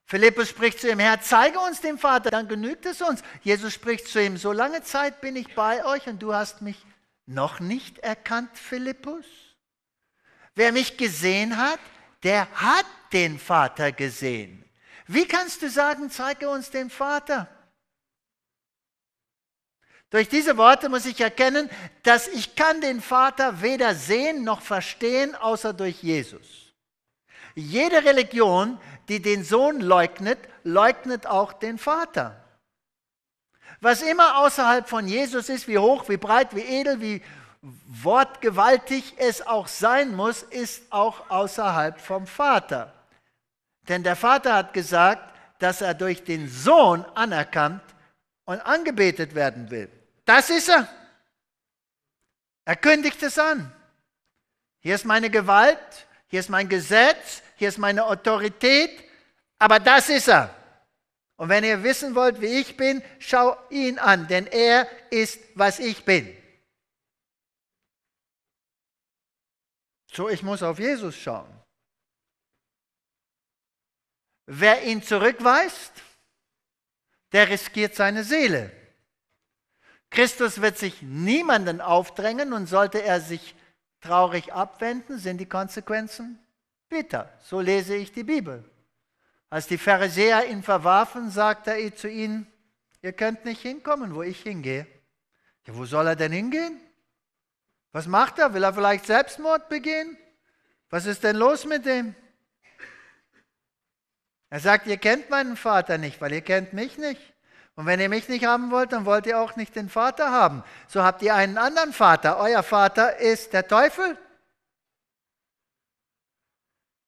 Philippus spricht zu ihm, Herr, zeige uns den Vater, dann genügt es uns. Jesus spricht zu ihm, so lange Zeit bin ich bei euch und du hast mich noch nicht erkannt, Philippus. Wer mich gesehen hat, der hat den Vater gesehen. Wie kannst du sagen, zeige uns den Vater? Durch diese Worte muss ich erkennen, dass ich kann den Vater weder sehen noch verstehen, außer durch Jesus. Jede Religion, die den Sohn leugnet, leugnet auch den Vater. Was immer außerhalb von Jesus ist, wie hoch, wie breit, wie edel, wie wortgewaltig es auch sein muss, ist auch außerhalb vom Vater. Denn der Vater hat gesagt, dass er durch den Sohn anerkannt und angebetet werden will. Das ist er. Er kündigt es an. Hier ist meine Gewalt, hier ist mein Gesetz, hier ist meine Autorität, aber das ist er. Und wenn ihr wissen wollt, wie ich bin, schau ihn an, denn er ist, was ich bin. So, ich muss auf Jesus schauen. Wer ihn zurückweist, der riskiert seine Seele. Christus wird sich niemanden aufdrängen und sollte er sich traurig abwenden, sind die Konsequenzen bitter. So lese ich die Bibel. Als die Pharisäer ihn verwarfen, sagte er zu ihnen, ihr könnt nicht hinkommen, wo ich hingehe. Ja, wo soll er denn hingehen? Was macht er? Will er vielleicht Selbstmord begehen? Was ist denn los mit dem? Er sagt, ihr kennt meinen Vater nicht, weil ihr kennt mich nicht. Und wenn ihr mich nicht haben wollt, dann wollt ihr auch nicht den Vater haben. So habt ihr einen anderen Vater. Euer Vater ist der Teufel.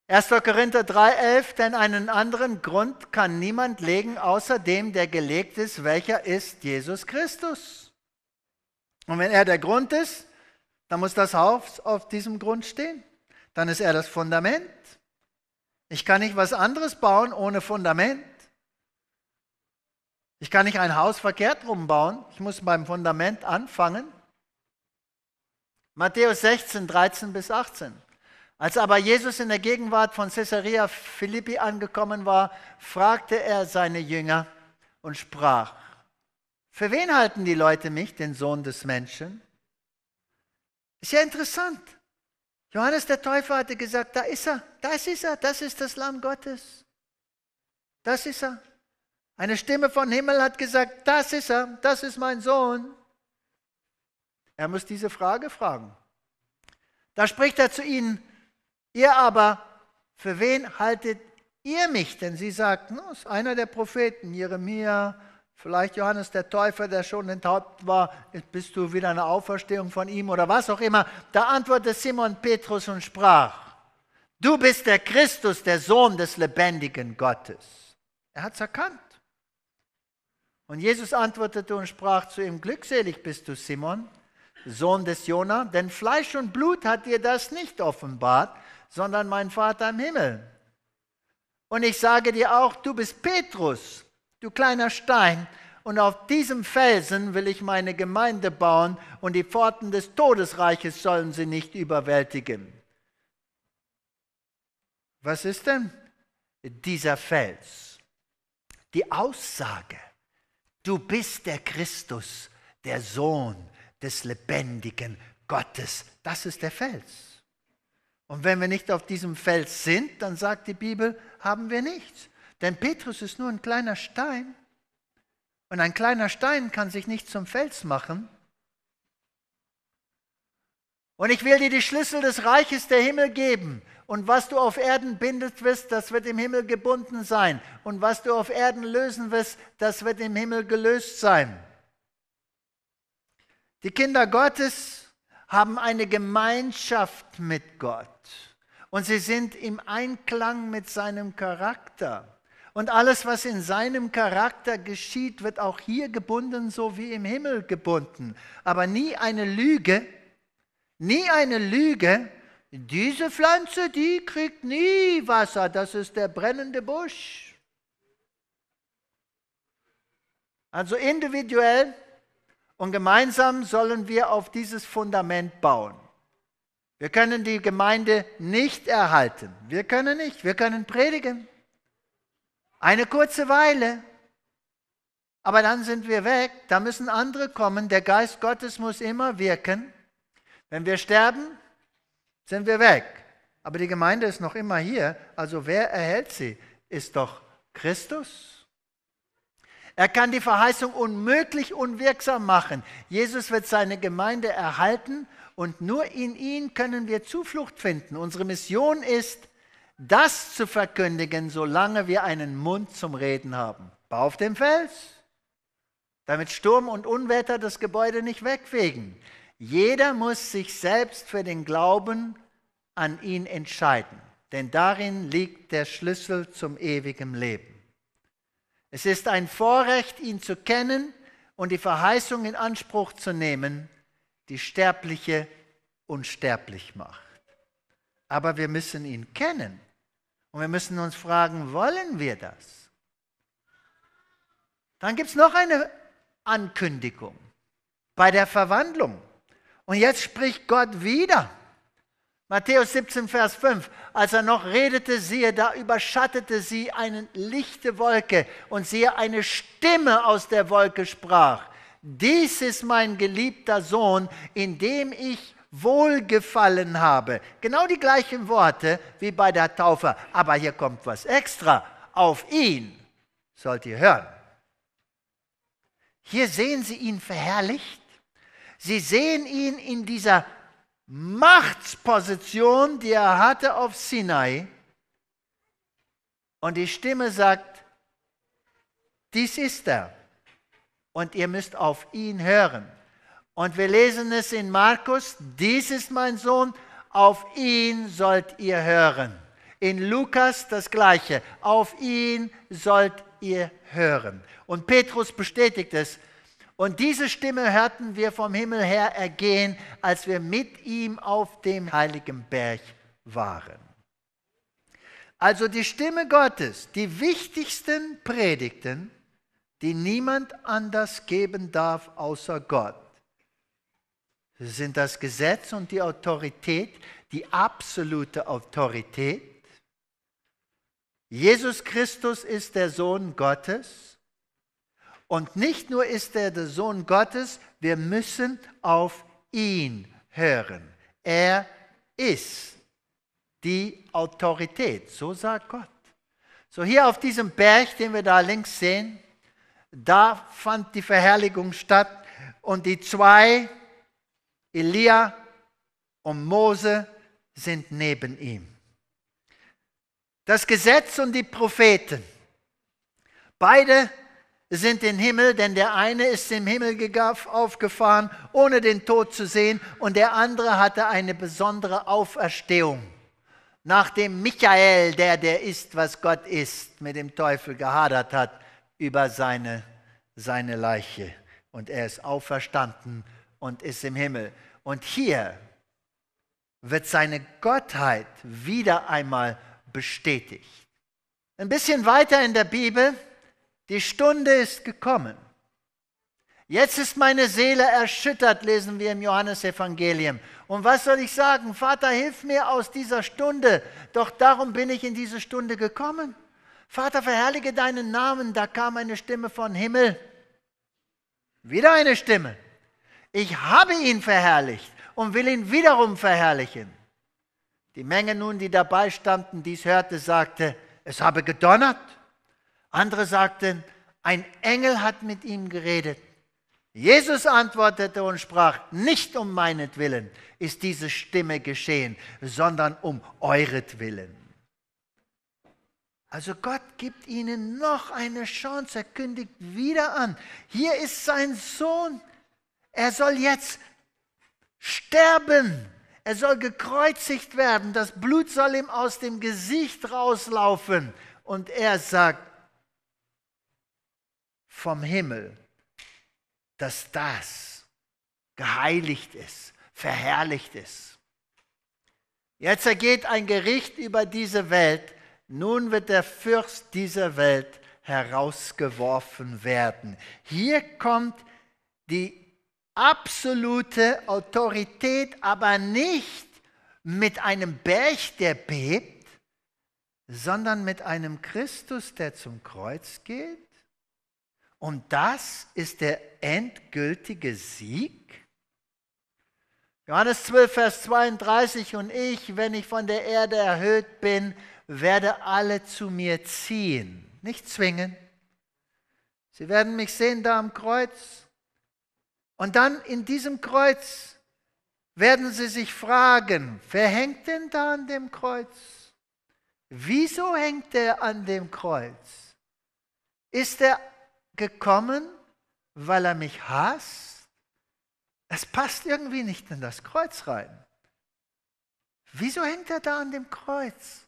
1. Korinther 3,11, denn einen anderen Grund kann niemand legen, außer dem, der gelegt ist, welcher ist Jesus Christus. Und wenn er der Grund ist, dann muss das Haus auf diesem Grund stehen. Dann ist er das Fundament. Ich kann nicht was anderes bauen ohne Fundament. Ich kann nicht ein Haus verkehrt rumbauen. Ich muss beim Fundament anfangen. Matthäus 16, 13 bis 18. Als aber Jesus in der Gegenwart von Caesarea Philippi angekommen war, fragte er seine Jünger und sprach, Für wen halten die Leute mich, den Sohn des Menschen? Ist ja interessant. Johannes der Täufer hatte gesagt, da ist er, das ist er, das ist das Lamm Gottes. Das ist er. Eine Stimme vom Himmel hat gesagt, das ist er, das ist mein Sohn. Er muss diese Frage fragen. Da spricht er zu ihnen, ihr aber, für wen haltet ihr mich? Denn sie sagten, es ist einer der Propheten, Jeremia Vielleicht Johannes der Täufer, der schon enthauptet war, bist du wieder eine Auferstehung von ihm oder was auch immer. Da antwortete Simon Petrus und sprach, du bist der Christus, der Sohn des lebendigen Gottes. Er hat es erkannt. Und Jesus antwortete und sprach zu ihm, glückselig bist du, Simon, Sohn des Jona, denn Fleisch und Blut hat dir das nicht offenbart, sondern mein Vater im Himmel. Und ich sage dir auch, du bist Petrus, du kleiner Stein, und auf diesem Felsen will ich meine Gemeinde bauen, und die Pforten des Todesreiches sollen sie nicht überwältigen. Was ist denn dieser Fels? Die Aussage, du bist der Christus, der Sohn des lebendigen Gottes, das ist der Fels. Und wenn wir nicht auf diesem Fels sind, dann sagt die Bibel, haben wir nichts. Denn Petrus ist nur ein kleiner Stein und ein kleiner Stein kann sich nicht zum Fels machen. Und ich will dir die Schlüssel des Reiches der Himmel geben. Und was du auf Erden bindet wirst, das wird im Himmel gebunden sein. Und was du auf Erden lösen wirst, das wird im Himmel gelöst sein. Die Kinder Gottes haben eine Gemeinschaft mit Gott. Und sie sind im Einklang mit seinem Charakter. Und alles, was in seinem Charakter geschieht, wird auch hier gebunden, so wie im Himmel gebunden. Aber nie eine Lüge, nie eine Lüge. Diese Pflanze, die kriegt nie Wasser, das ist der brennende Busch. Also individuell und gemeinsam sollen wir auf dieses Fundament bauen. Wir können die Gemeinde nicht erhalten. Wir können nicht. Wir können predigen. Eine kurze Weile, aber dann sind wir weg, da müssen andere kommen, der Geist Gottes muss immer wirken. Wenn wir sterben, sind wir weg. Aber die Gemeinde ist noch immer hier, also wer erhält sie? Ist doch Christus. Er kann die Verheißung unmöglich unwirksam machen. Jesus wird seine Gemeinde erhalten und nur in ihn können wir Zuflucht finden. Unsere Mission ist, das zu verkündigen, solange wir einen Mund zum Reden haben. Bau auf dem Fels, damit Sturm und Unwetter das Gebäude nicht wegfegen. Jeder muss sich selbst für den Glauben an ihn entscheiden, denn darin liegt der Schlüssel zum ewigen Leben. Es ist ein Vorrecht, ihn zu kennen und die Verheißung in Anspruch zu nehmen, die Sterbliche unsterblich macht aber wir müssen ihn kennen. Und wir müssen uns fragen, wollen wir das? Dann gibt es noch eine Ankündigung bei der Verwandlung. Und jetzt spricht Gott wieder. Matthäus 17, Vers 5. Als er noch redete, siehe, da überschattete sie eine lichte Wolke und siehe, eine Stimme aus der Wolke sprach. Dies ist mein geliebter Sohn, in dem ich wohlgefallen habe. Genau die gleichen Worte wie bei der Taufe. Aber hier kommt was extra. Auf ihn sollt ihr hören. Hier sehen Sie ihn verherrlicht. Sie sehen ihn in dieser Machtsposition, die er hatte auf Sinai. Und die Stimme sagt, dies ist er. Und ihr müsst auf ihn hören. Und wir lesen es in Markus, dies ist mein Sohn, auf ihn sollt ihr hören. In Lukas das gleiche, auf ihn sollt ihr hören. Und Petrus bestätigt es. Und diese Stimme hörten wir vom Himmel her ergehen, als wir mit ihm auf dem heiligen Berg waren. Also die Stimme Gottes, die wichtigsten Predigten, die niemand anders geben darf außer Gott Sie sind das Gesetz und die Autorität, die absolute Autorität. Jesus Christus ist der Sohn Gottes. Und nicht nur ist er der Sohn Gottes, wir müssen auf ihn hören. Er ist die Autorität, so sagt Gott. So hier auf diesem Berg, den wir da links sehen, da fand die Verherrlichung statt und die zwei Elia und Mose sind neben ihm. Das Gesetz und die Propheten, beide sind im Himmel, denn der eine ist im Himmel aufgefahren, ohne den Tod zu sehen, und der andere hatte eine besondere Auferstehung. Nach dem Michael, der der ist, was Gott ist, mit dem Teufel gehadert hat über seine, seine Leiche. Und er ist auferstanden und ist im Himmel. Und hier wird seine Gottheit wieder einmal bestätigt. Ein bisschen weiter in der Bibel, die Stunde ist gekommen. Jetzt ist meine Seele erschüttert, lesen wir im Johannesevangelium. Und was soll ich sagen? Vater, hilf mir aus dieser Stunde. Doch darum bin ich in diese Stunde gekommen. Vater, verherrliche deinen Namen. Da kam eine Stimme von Himmel. Wieder eine Stimme. Ich habe ihn verherrlicht und will ihn wiederum verherrlichen. Die Menge nun, die dabei standen, dies hörte, sagte, es habe gedonnert. Andere sagten, ein Engel hat mit ihm geredet. Jesus antwortete und sprach, nicht um meinetwillen ist diese Stimme geschehen, sondern um euretwillen. Also Gott gibt ihnen noch eine Chance, er kündigt wieder an. Hier ist sein Sohn, er soll jetzt sterben. Er soll gekreuzigt werden. Das Blut soll ihm aus dem Gesicht rauslaufen. Und er sagt vom Himmel, dass das geheiligt ist, verherrlicht ist. Jetzt ergeht ein Gericht über diese Welt. Nun wird der Fürst dieser Welt herausgeworfen werden. Hier kommt die absolute Autorität, aber nicht mit einem Berg, der bebt, sondern mit einem Christus, der zum Kreuz geht. Und das ist der endgültige Sieg. Johannes 12, Vers 32, und ich, wenn ich von der Erde erhöht bin, werde alle zu mir ziehen. Nicht zwingen. Sie werden mich sehen da am Kreuz, und dann in diesem Kreuz werden sie sich fragen, wer hängt denn da an dem Kreuz? Wieso hängt er an dem Kreuz? Ist er gekommen, weil er mich hasst? Es passt irgendwie nicht in das Kreuz rein. Wieso hängt er da an dem Kreuz?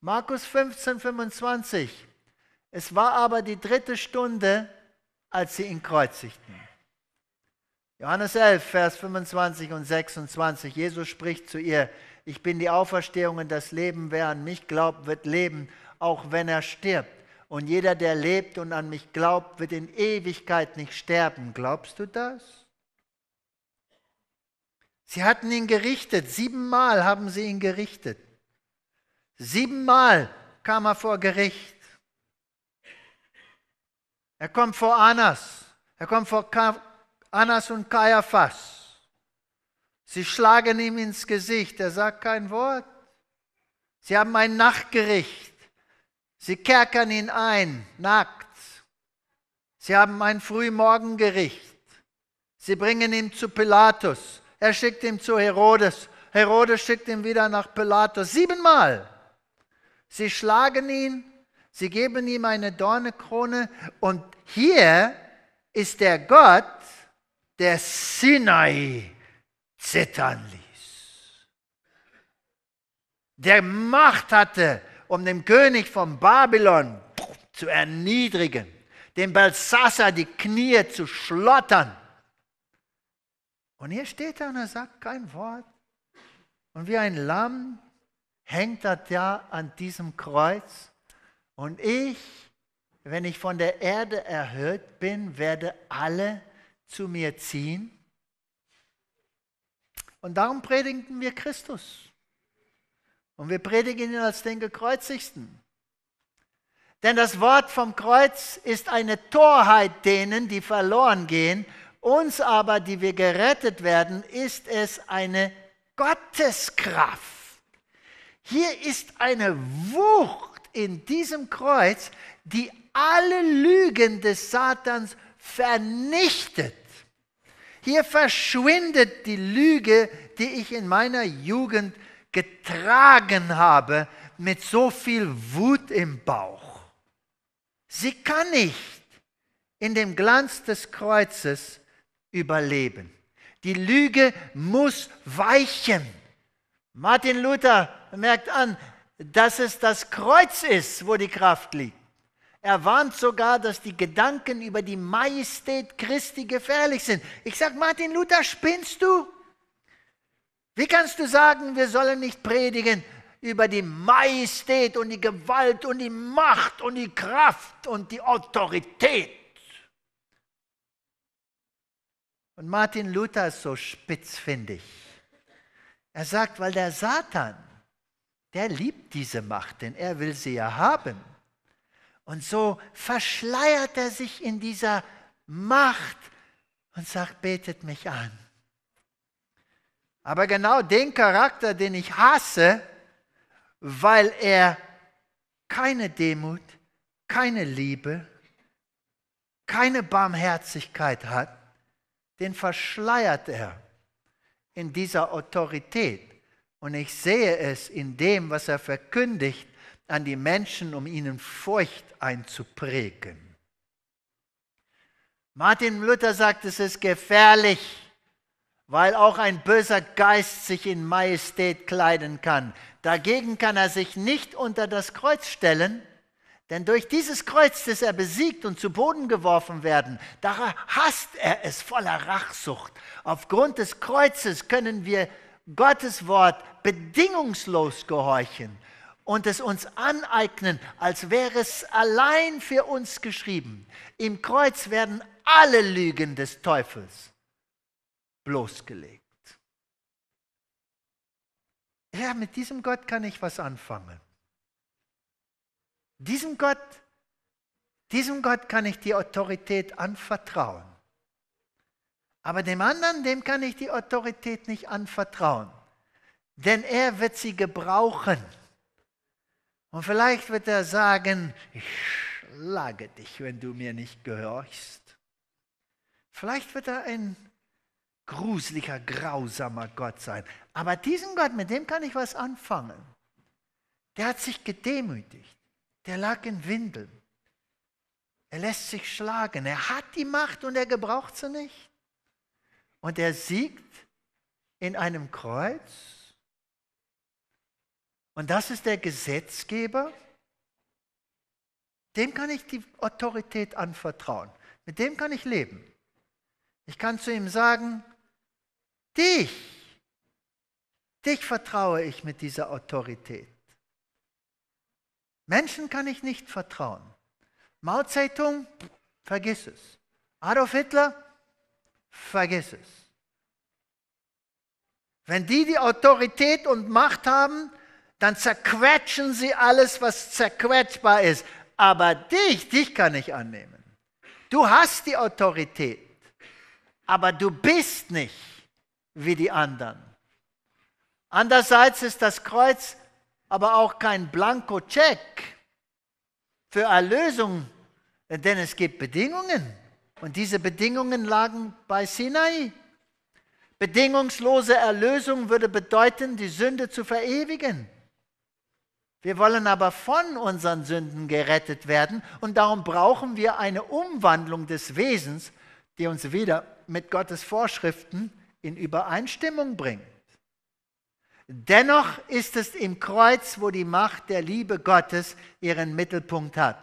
Markus 15, 25. Es war aber die dritte Stunde, als sie ihn kreuzigten. Johannes 11, Vers 25 und 26. Jesus spricht zu ihr, ich bin die Auferstehung und das Leben. Wer an mich glaubt, wird leben, auch wenn er stirbt. Und jeder, der lebt und an mich glaubt, wird in Ewigkeit nicht sterben. Glaubst du das? Sie hatten ihn gerichtet. Siebenmal haben sie ihn gerichtet. Siebenmal kam er vor Gericht. Er kommt vor Anas, Er kommt vor Annas und Kaiaphas. Sie schlagen ihm ins Gesicht, er sagt kein Wort. Sie haben ein Nachtgericht. Sie kerkern ihn ein, nackt. Sie haben ein Frühmorgengericht. Sie bringen ihn zu Pilatus. Er schickt ihn zu Herodes. Herodes schickt ihn wieder nach Pilatus. Siebenmal. Sie schlagen ihn, sie geben ihm eine Dornenkrone und hier ist der Gott, der Sinai zittern ließ, der Macht hatte, um den König von Babylon zu erniedrigen, dem Belsasser die Knie zu schlottern. Und hier steht er und er sagt kein Wort. Und wie ein Lamm hängt er da an diesem Kreuz. Und ich, wenn ich von der Erde erhöht bin, werde alle zu mir ziehen. Und darum predigen wir Christus. Und wir predigen ihn als den gekreuzigsten. Denn das Wort vom Kreuz ist eine Torheit denen, die verloren gehen. Uns aber, die wir gerettet werden, ist es eine Gotteskraft. Hier ist eine Wucht in diesem Kreuz, die alle Lügen des Satans vernichtet. Hier verschwindet die Lüge, die ich in meiner Jugend getragen habe, mit so viel Wut im Bauch. Sie kann nicht in dem Glanz des Kreuzes überleben. Die Lüge muss weichen. Martin Luther merkt an, dass es das Kreuz ist, wo die Kraft liegt. Er warnt sogar, dass die Gedanken über die Majestät Christi gefährlich sind. Ich sage, Martin Luther, spinnst du? Wie kannst du sagen, wir sollen nicht predigen über die Majestät und die Gewalt und die Macht und die Kraft und die Autorität? Und Martin Luther ist so spitzfindig. Er sagt, weil der Satan, der liebt diese Macht, denn er will sie ja haben. Und so verschleiert er sich in dieser Macht und sagt, betet mich an. Aber genau den Charakter, den ich hasse, weil er keine Demut, keine Liebe, keine Barmherzigkeit hat, den verschleiert er in dieser Autorität. Und ich sehe es in dem, was er verkündigt, an die Menschen, um ihnen Furcht einzuprägen. Martin Luther sagt, es ist gefährlich, weil auch ein böser Geist sich in Majestät kleiden kann. Dagegen kann er sich nicht unter das Kreuz stellen, denn durch dieses Kreuz das er besiegt und zu Boden geworfen werden. da hasst er es voller Rachsucht. Aufgrund des Kreuzes können wir Gottes Wort bedingungslos gehorchen und es uns aneignen, als wäre es allein für uns geschrieben. Im Kreuz werden alle Lügen des Teufels bloßgelegt. Ja, mit diesem Gott kann ich was anfangen. Diesem Gott, diesem Gott kann ich die Autorität anvertrauen. Aber dem anderen, dem kann ich die Autorität nicht anvertrauen. Denn er wird sie gebrauchen. Und vielleicht wird er sagen, ich schlage dich, wenn du mir nicht gehorchst. Vielleicht wird er ein gruseliger, grausamer Gott sein. Aber diesen Gott, mit dem kann ich was anfangen. Der hat sich gedemütigt. Der lag in Windeln. Er lässt sich schlagen. Er hat die Macht und er gebraucht sie nicht. Und er siegt in einem Kreuz und das ist der Gesetzgeber, dem kann ich die Autorität anvertrauen. Mit dem kann ich leben. Ich kann zu ihm sagen, dich, dich vertraue ich mit dieser Autorität. Menschen kann ich nicht vertrauen. Mao Zedong, vergiss es. Adolf Hitler, vergiss es. Wenn die die Autorität und Macht haben, dann zerquetschen sie alles, was zerquetschbar ist. Aber dich, dich kann ich annehmen. Du hast die Autorität, aber du bist nicht wie die anderen. Andererseits ist das Kreuz aber auch kein Blanko-Check für Erlösung, denn es gibt Bedingungen. Und diese Bedingungen lagen bei Sinai. Bedingungslose Erlösung würde bedeuten, die Sünde zu verewigen. Wir wollen aber von unseren Sünden gerettet werden und darum brauchen wir eine Umwandlung des Wesens, die uns wieder mit Gottes Vorschriften in Übereinstimmung bringt. Dennoch ist es im Kreuz, wo die Macht der Liebe Gottes ihren Mittelpunkt hat,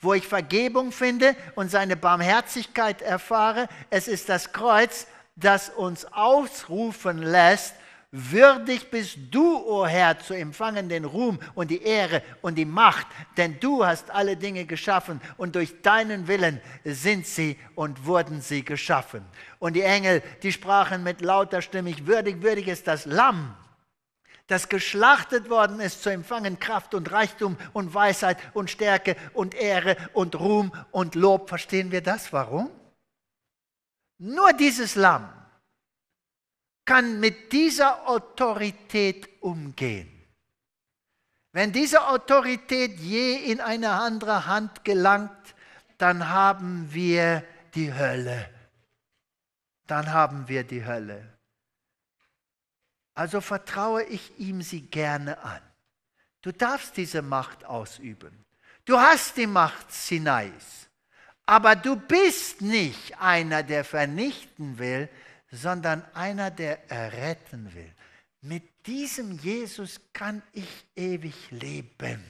wo ich Vergebung finde und seine Barmherzigkeit erfahre. Es ist das Kreuz, das uns ausrufen lässt, Würdig bist du, o oh Herr, zu empfangen den Ruhm und die Ehre und die Macht, denn du hast alle Dinge geschaffen und durch deinen Willen sind sie und wurden sie geschaffen. Und die Engel, die sprachen mit lauter Stimme, würdig, würdig ist das Lamm, das geschlachtet worden ist, zu empfangen Kraft und Reichtum und Weisheit und Stärke und Ehre und Ruhm und Lob. Verstehen wir das? Warum? Nur dieses Lamm kann mit dieser Autorität umgehen. Wenn diese Autorität je in eine andere Hand gelangt, dann haben wir die Hölle. Dann haben wir die Hölle. Also vertraue ich ihm sie gerne an. Du darfst diese Macht ausüben. Du hast die Macht Sinais. Aber du bist nicht einer, der vernichten will, sondern einer, der erretten will. Mit diesem Jesus kann ich ewig leben.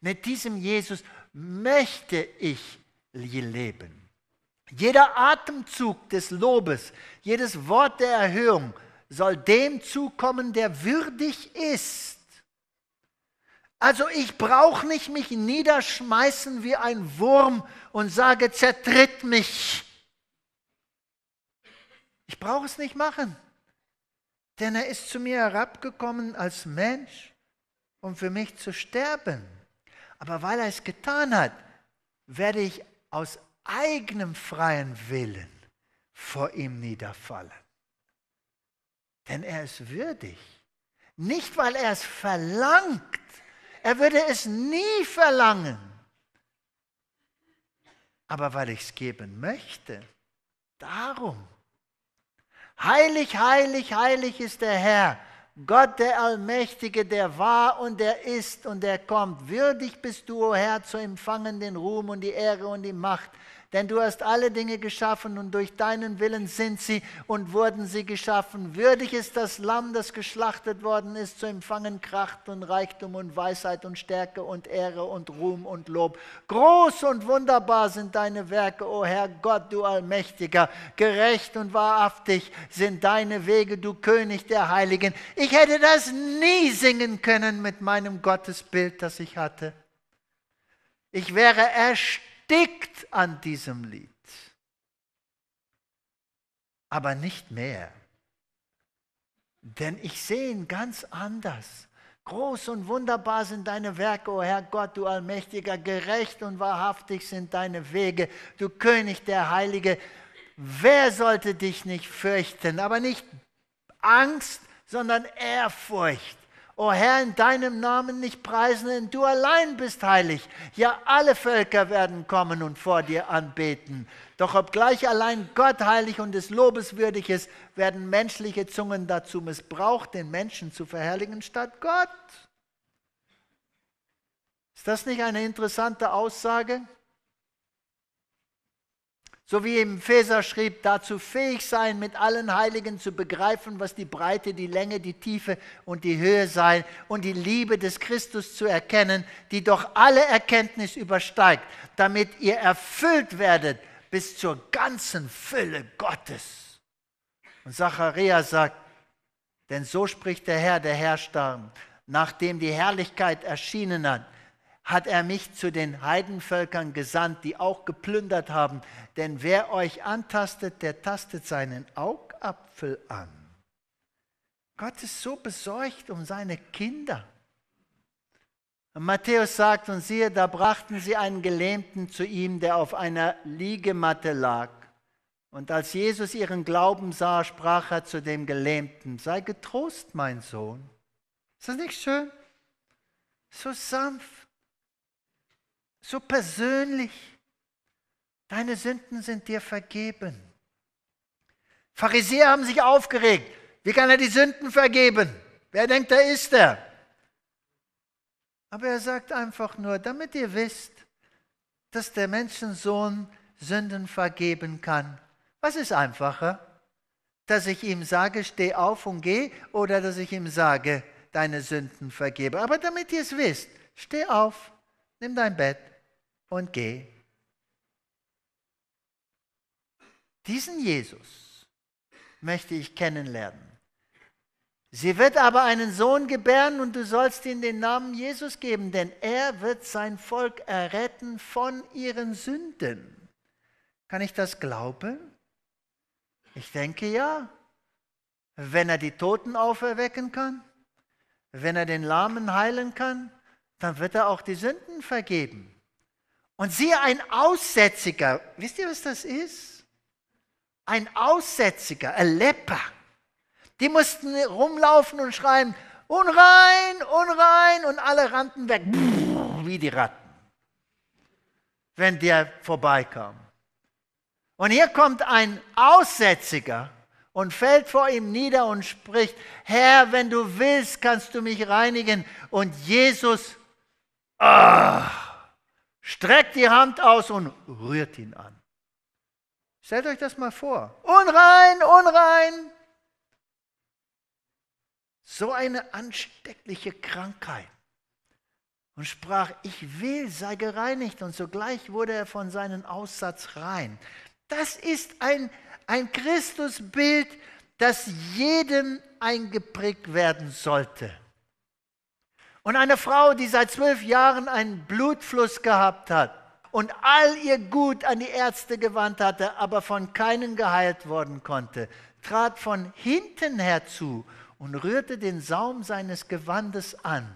Mit diesem Jesus möchte ich leben. Jeder Atemzug des Lobes, jedes Wort der Erhöhung soll dem zukommen, der würdig ist. Also ich brauche nicht mich niederschmeißen wie ein Wurm und sage, zertritt mich, ich brauche es nicht machen, denn er ist zu mir herabgekommen als Mensch, um für mich zu sterben. Aber weil er es getan hat, werde ich aus eigenem freien Willen vor ihm niederfallen. Denn er ist würdig. Nicht, weil er es verlangt. Er würde es nie verlangen. Aber weil ich es geben möchte. Darum Heilig, heilig, heilig ist der Herr, Gott der Allmächtige, der war und der ist und der kommt. Würdig bist du, o oh Herr, zu empfangen den Ruhm und die Ehre und die Macht, denn du hast alle Dinge geschaffen und durch deinen Willen sind sie und wurden sie geschaffen. Würdig ist das Lamm, das geschlachtet worden ist, zu empfangen Kraft und Reichtum und Weisheit und Stärke und Ehre und Ruhm und Lob. Groß und wunderbar sind deine Werke, o Herr Gott, du Allmächtiger. Gerecht und wahrhaftig sind deine Wege, du König der Heiligen. Ich hätte das nie singen können mit meinem Gottesbild, das ich hatte. Ich wäre erstaunt steckt an diesem Lied. Aber nicht mehr. Denn ich sehe ihn ganz anders. Groß und wunderbar sind deine Werke, o oh Herr Gott, du Allmächtiger, gerecht und wahrhaftig sind deine Wege, du König der Heilige. Wer sollte dich nicht fürchten? Aber nicht Angst, sondern Ehrfurcht. O oh Herr, in deinem Namen nicht preisen, denn du allein bist heilig. Ja, alle Völker werden kommen und vor dir anbeten. Doch obgleich allein Gott heilig und des Lobes würdig ist, werden menschliche Zungen dazu missbraucht, den Menschen zu verherrlichen statt Gott. Ist das nicht eine interessante Aussage? So wie im Feser schrieb, dazu fähig sein, mit allen Heiligen zu begreifen, was die Breite, die Länge, die Tiefe und die Höhe sei und die Liebe des Christus zu erkennen, die doch alle Erkenntnis übersteigt, damit ihr erfüllt werdet bis zur ganzen Fülle Gottes. Und Zachariah sagt, denn so spricht der Herr der Herrscher, nachdem die Herrlichkeit erschienen hat, hat er mich zu den Heidenvölkern gesandt, die auch geplündert haben. Denn wer euch antastet, der tastet seinen Augapfel an. Gott ist so besorgt um seine Kinder. Und Matthäus sagt, und siehe, da brachten sie einen Gelähmten zu ihm, der auf einer Liegematte lag. Und als Jesus ihren Glauben sah, sprach er zu dem Gelähmten, sei getrost, mein Sohn. Ist das nicht schön? So sanft so persönlich. Deine Sünden sind dir vergeben. Pharisäer haben sich aufgeregt. Wie kann er die Sünden vergeben? Wer denkt, da ist er? Aber er sagt einfach nur, damit ihr wisst, dass der Menschensohn Sünden vergeben kann. Was ist einfacher? Dass ich ihm sage, steh auf und geh, oder dass ich ihm sage, deine Sünden vergebe. Aber damit ihr es wisst, steh auf, nimm dein Bett und geh. Diesen Jesus möchte ich kennenlernen. Sie wird aber einen Sohn gebären und du sollst ihm den Namen Jesus geben, denn er wird sein Volk erretten von ihren Sünden. Kann ich das glauben? Ich denke ja. Wenn er die Toten auferwecken kann, wenn er den Lahmen heilen kann, dann wird er auch die Sünden vergeben. Und siehe, ein Aussätziger, wisst ihr, was das ist? Ein Aussätziger, ein Lepper. Die mussten rumlaufen und schreien, unrein, unrein, und alle rannten weg, wie die Ratten, wenn der vorbeikam. Und hier kommt ein Aussätziger und fällt vor ihm nieder und spricht, Herr, wenn du willst, kannst du mich reinigen. Und Jesus, ach, streckt die Hand aus und rührt ihn an. Stellt euch das mal vor. Unrein, unrein. So eine ansteckliche Krankheit. Und sprach, ich will, sei gereinigt. Und sogleich wurde er von seinem Aussatz rein. Das ist ein, ein Christusbild, das jedem eingeprägt werden sollte. Und eine Frau, die seit zwölf Jahren einen Blutfluss gehabt hat und all ihr Gut an die Ärzte gewandt hatte, aber von keinen geheilt worden konnte, trat von hinten herzu und rührte den Saum seines Gewandes an.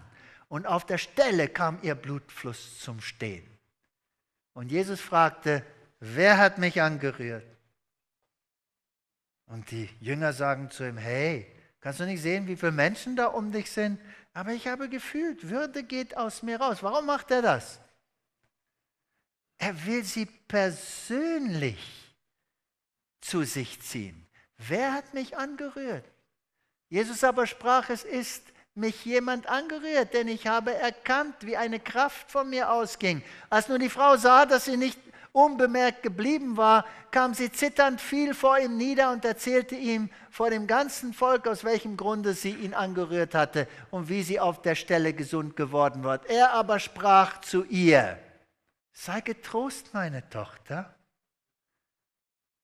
Und auf der Stelle kam ihr Blutfluss zum Stehen. Und Jesus fragte, wer hat mich angerührt? Und die Jünger sagen zu ihm, hey, kannst du nicht sehen, wie viele Menschen da um dich sind? aber ich habe gefühlt, Würde geht aus mir raus. Warum macht er das? Er will sie persönlich zu sich ziehen. Wer hat mich angerührt? Jesus aber sprach, es ist mich jemand angerührt, denn ich habe erkannt, wie eine Kraft von mir ausging. Als nun die Frau sah, dass sie nicht unbemerkt geblieben war, kam sie zitternd viel vor ihm nieder und erzählte ihm vor dem ganzen Volk, aus welchem Grunde sie ihn angerührt hatte und wie sie auf der Stelle gesund geworden war. Er aber sprach zu ihr, sei getrost, meine Tochter,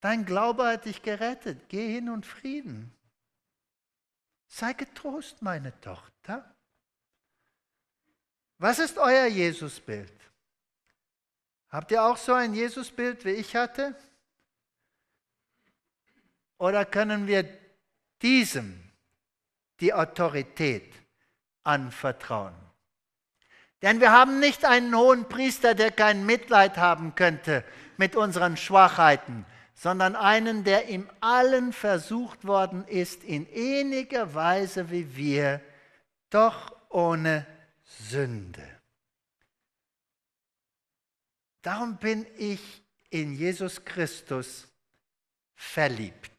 dein Glaube hat dich gerettet, geh hin und Frieden. Sei getrost, meine Tochter. Was ist euer Jesusbild? Habt ihr auch so ein Jesusbild, wie ich hatte? Oder können wir diesem die Autorität anvertrauen? Denn wir haben nicht einen hohen Priester, der kein Mitleid haben könnte mit unseren Schwachheiten, sondern einen, der im allen versucht worden ist, in ähnlicher Weise wie wir, doch ohne Sünde. Darum bin ich in Jesus Christus verliebt.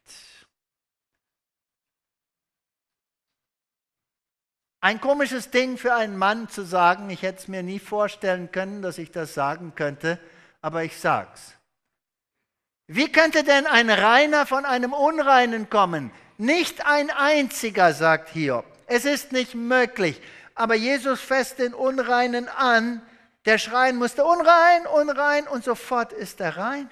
Ein komisches Ding für einen Mann zu sagen, ich hätte es mir nie vorstellen können, dass ich das sagen könnte, aber ich sag's. Wie könnte denn ein Reiner von einem Unreinen kommen? Nicht ein einziger, sagt Hiob. Es ist nicht möglich. Aber Jesus fasst den Unreinen an der schreien musste unrein, unrein und sofort ist er rein.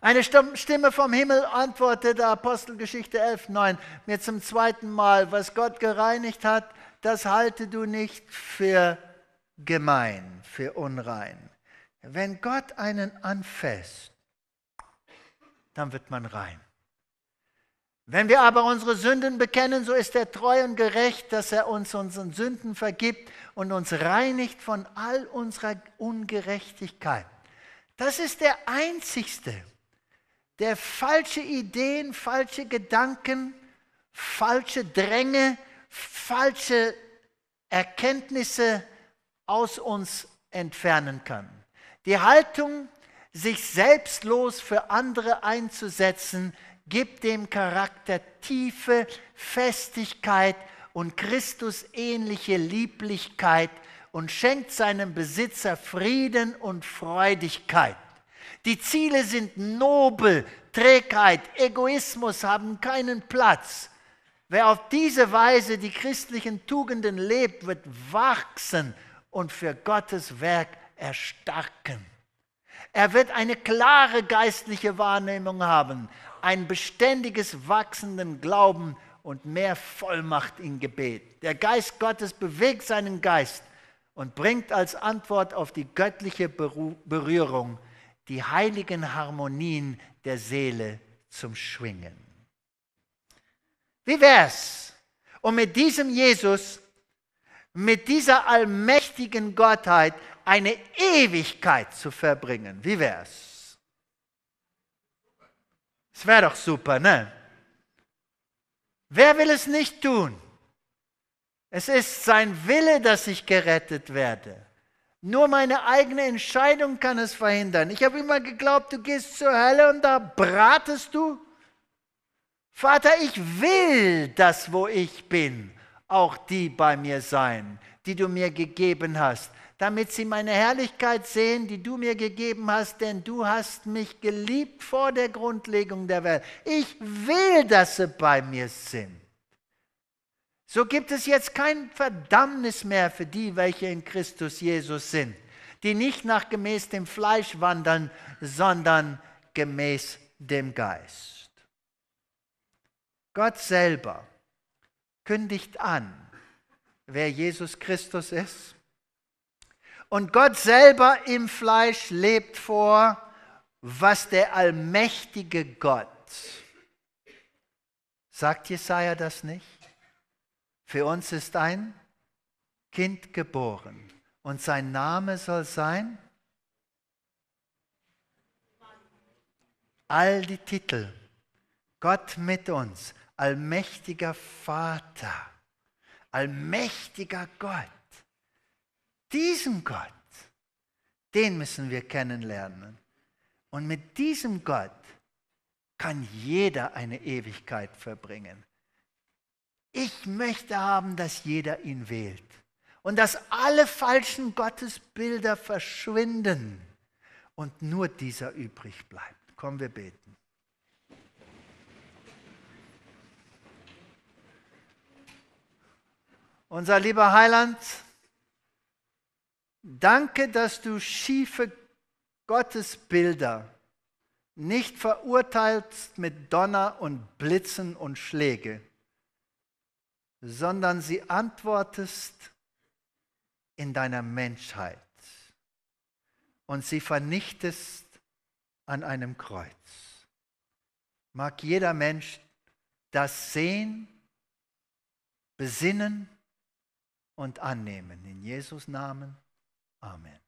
Eine Stimme vom Himmel antwortete Apostelgeschichte 11, 9, mir zum zweiten Mal, was Gott gereinigt hat, das halte du nicht für gemein, für unrein. Wenn Gott einen anfasst, dann wird man rein. Wenn wir aber unsere Sünden bekennen, so ist er treu und gerecht, dass er uns unseren Sünden vergibt und uns reinigt von all unserer Ungerechtigkeit. Das ist der Einzigste, der falsche Ideen, falsche Gedanken, falsche Dränge, falsche Erkenntnisse aus uns entfernen kann. Die Haltung, sich selbstlos für andere einzusetzen, gibt dem Charakter tiefe Festigkeit und Christusähnliche Lieblichkeit und schenkt seinem Besitzer Frieden und Freudigkeit. Die Ziele sind nobel, Trägheit, Egoismus haben keinen Platz. Wer auf diese Weise die christlichen Tugenden lebt, wird wachsen und für Gottes Werk erstarken. Er wird eine klare geistliche Wahrnehmung haben, ein beständiges wachsenden Glauben und mehr Vollmacht im Gebet. Der Geist Gottes bewegt seinen Geist und bringt als Antwort auf die göttliche Berührung die heiligen Harmonien der Seele zum Schwingen. Wie wär's, um mit diesem Jesus, mit dieser allmächtigen Gottheit eine Ewigkeit zu verbringen? Wie wär's? Das wäre doch super, ne? Wer will es nicht tun? Es ist sein Wille, dass ich gerettet werde. Nur meine eigene Entscheidung kann es verhindern. Ich habe immer geglaubt, du gehst zur Hölle und da bratest du. Vater, ich will das, wo ich bin, auch die bei mir sein, die du mir gegeben hast damit sie meine Herrlichkeit sehen, die du mir gegeben hast, denn du hast mich geliebt vor der Grundlegung der Welt. Ich will, dass sie bei mir sind. So gibt es jetzt kein Verdammnis mehr für die, welche in Christus Jesus sind, die nicht nach gemäß dem Fleisch wandern, sondern gemäß dem Geist. Gott selber kündigt an, wer Jesus Christus ist und Gott selber im Fleisch lebt vor, was der allmächtige Gott. Sagt Jesaja das nicht? Für uns ist ein Kind geboren und sein Name soll sein. All die Titel. Gott mit uns, allmächtiger Vater, allmächtiger Gott. Diesem Gott, den müssen wir kennenlernen. Und mit diesem Gott kann jeder eine Ewigkeit verbringen. Ich möchte haben, dass jeder ihn wählt und dass alle falschen Gottesbilder verschwinden und nur dieser übrig bleibt. Kommen wir beten. Unser lieber Heiland, Danke, dass du schiefe Gottesbilder nicht verurteilst mit Donner und Blitzen und Schläge, sondern sie antwortest in deiner Menschheit und sie vernichtest an einem Kreuz. Mag jeder Mensch das sehen, besinnen und annehmen. In Jesus Namen. Amen.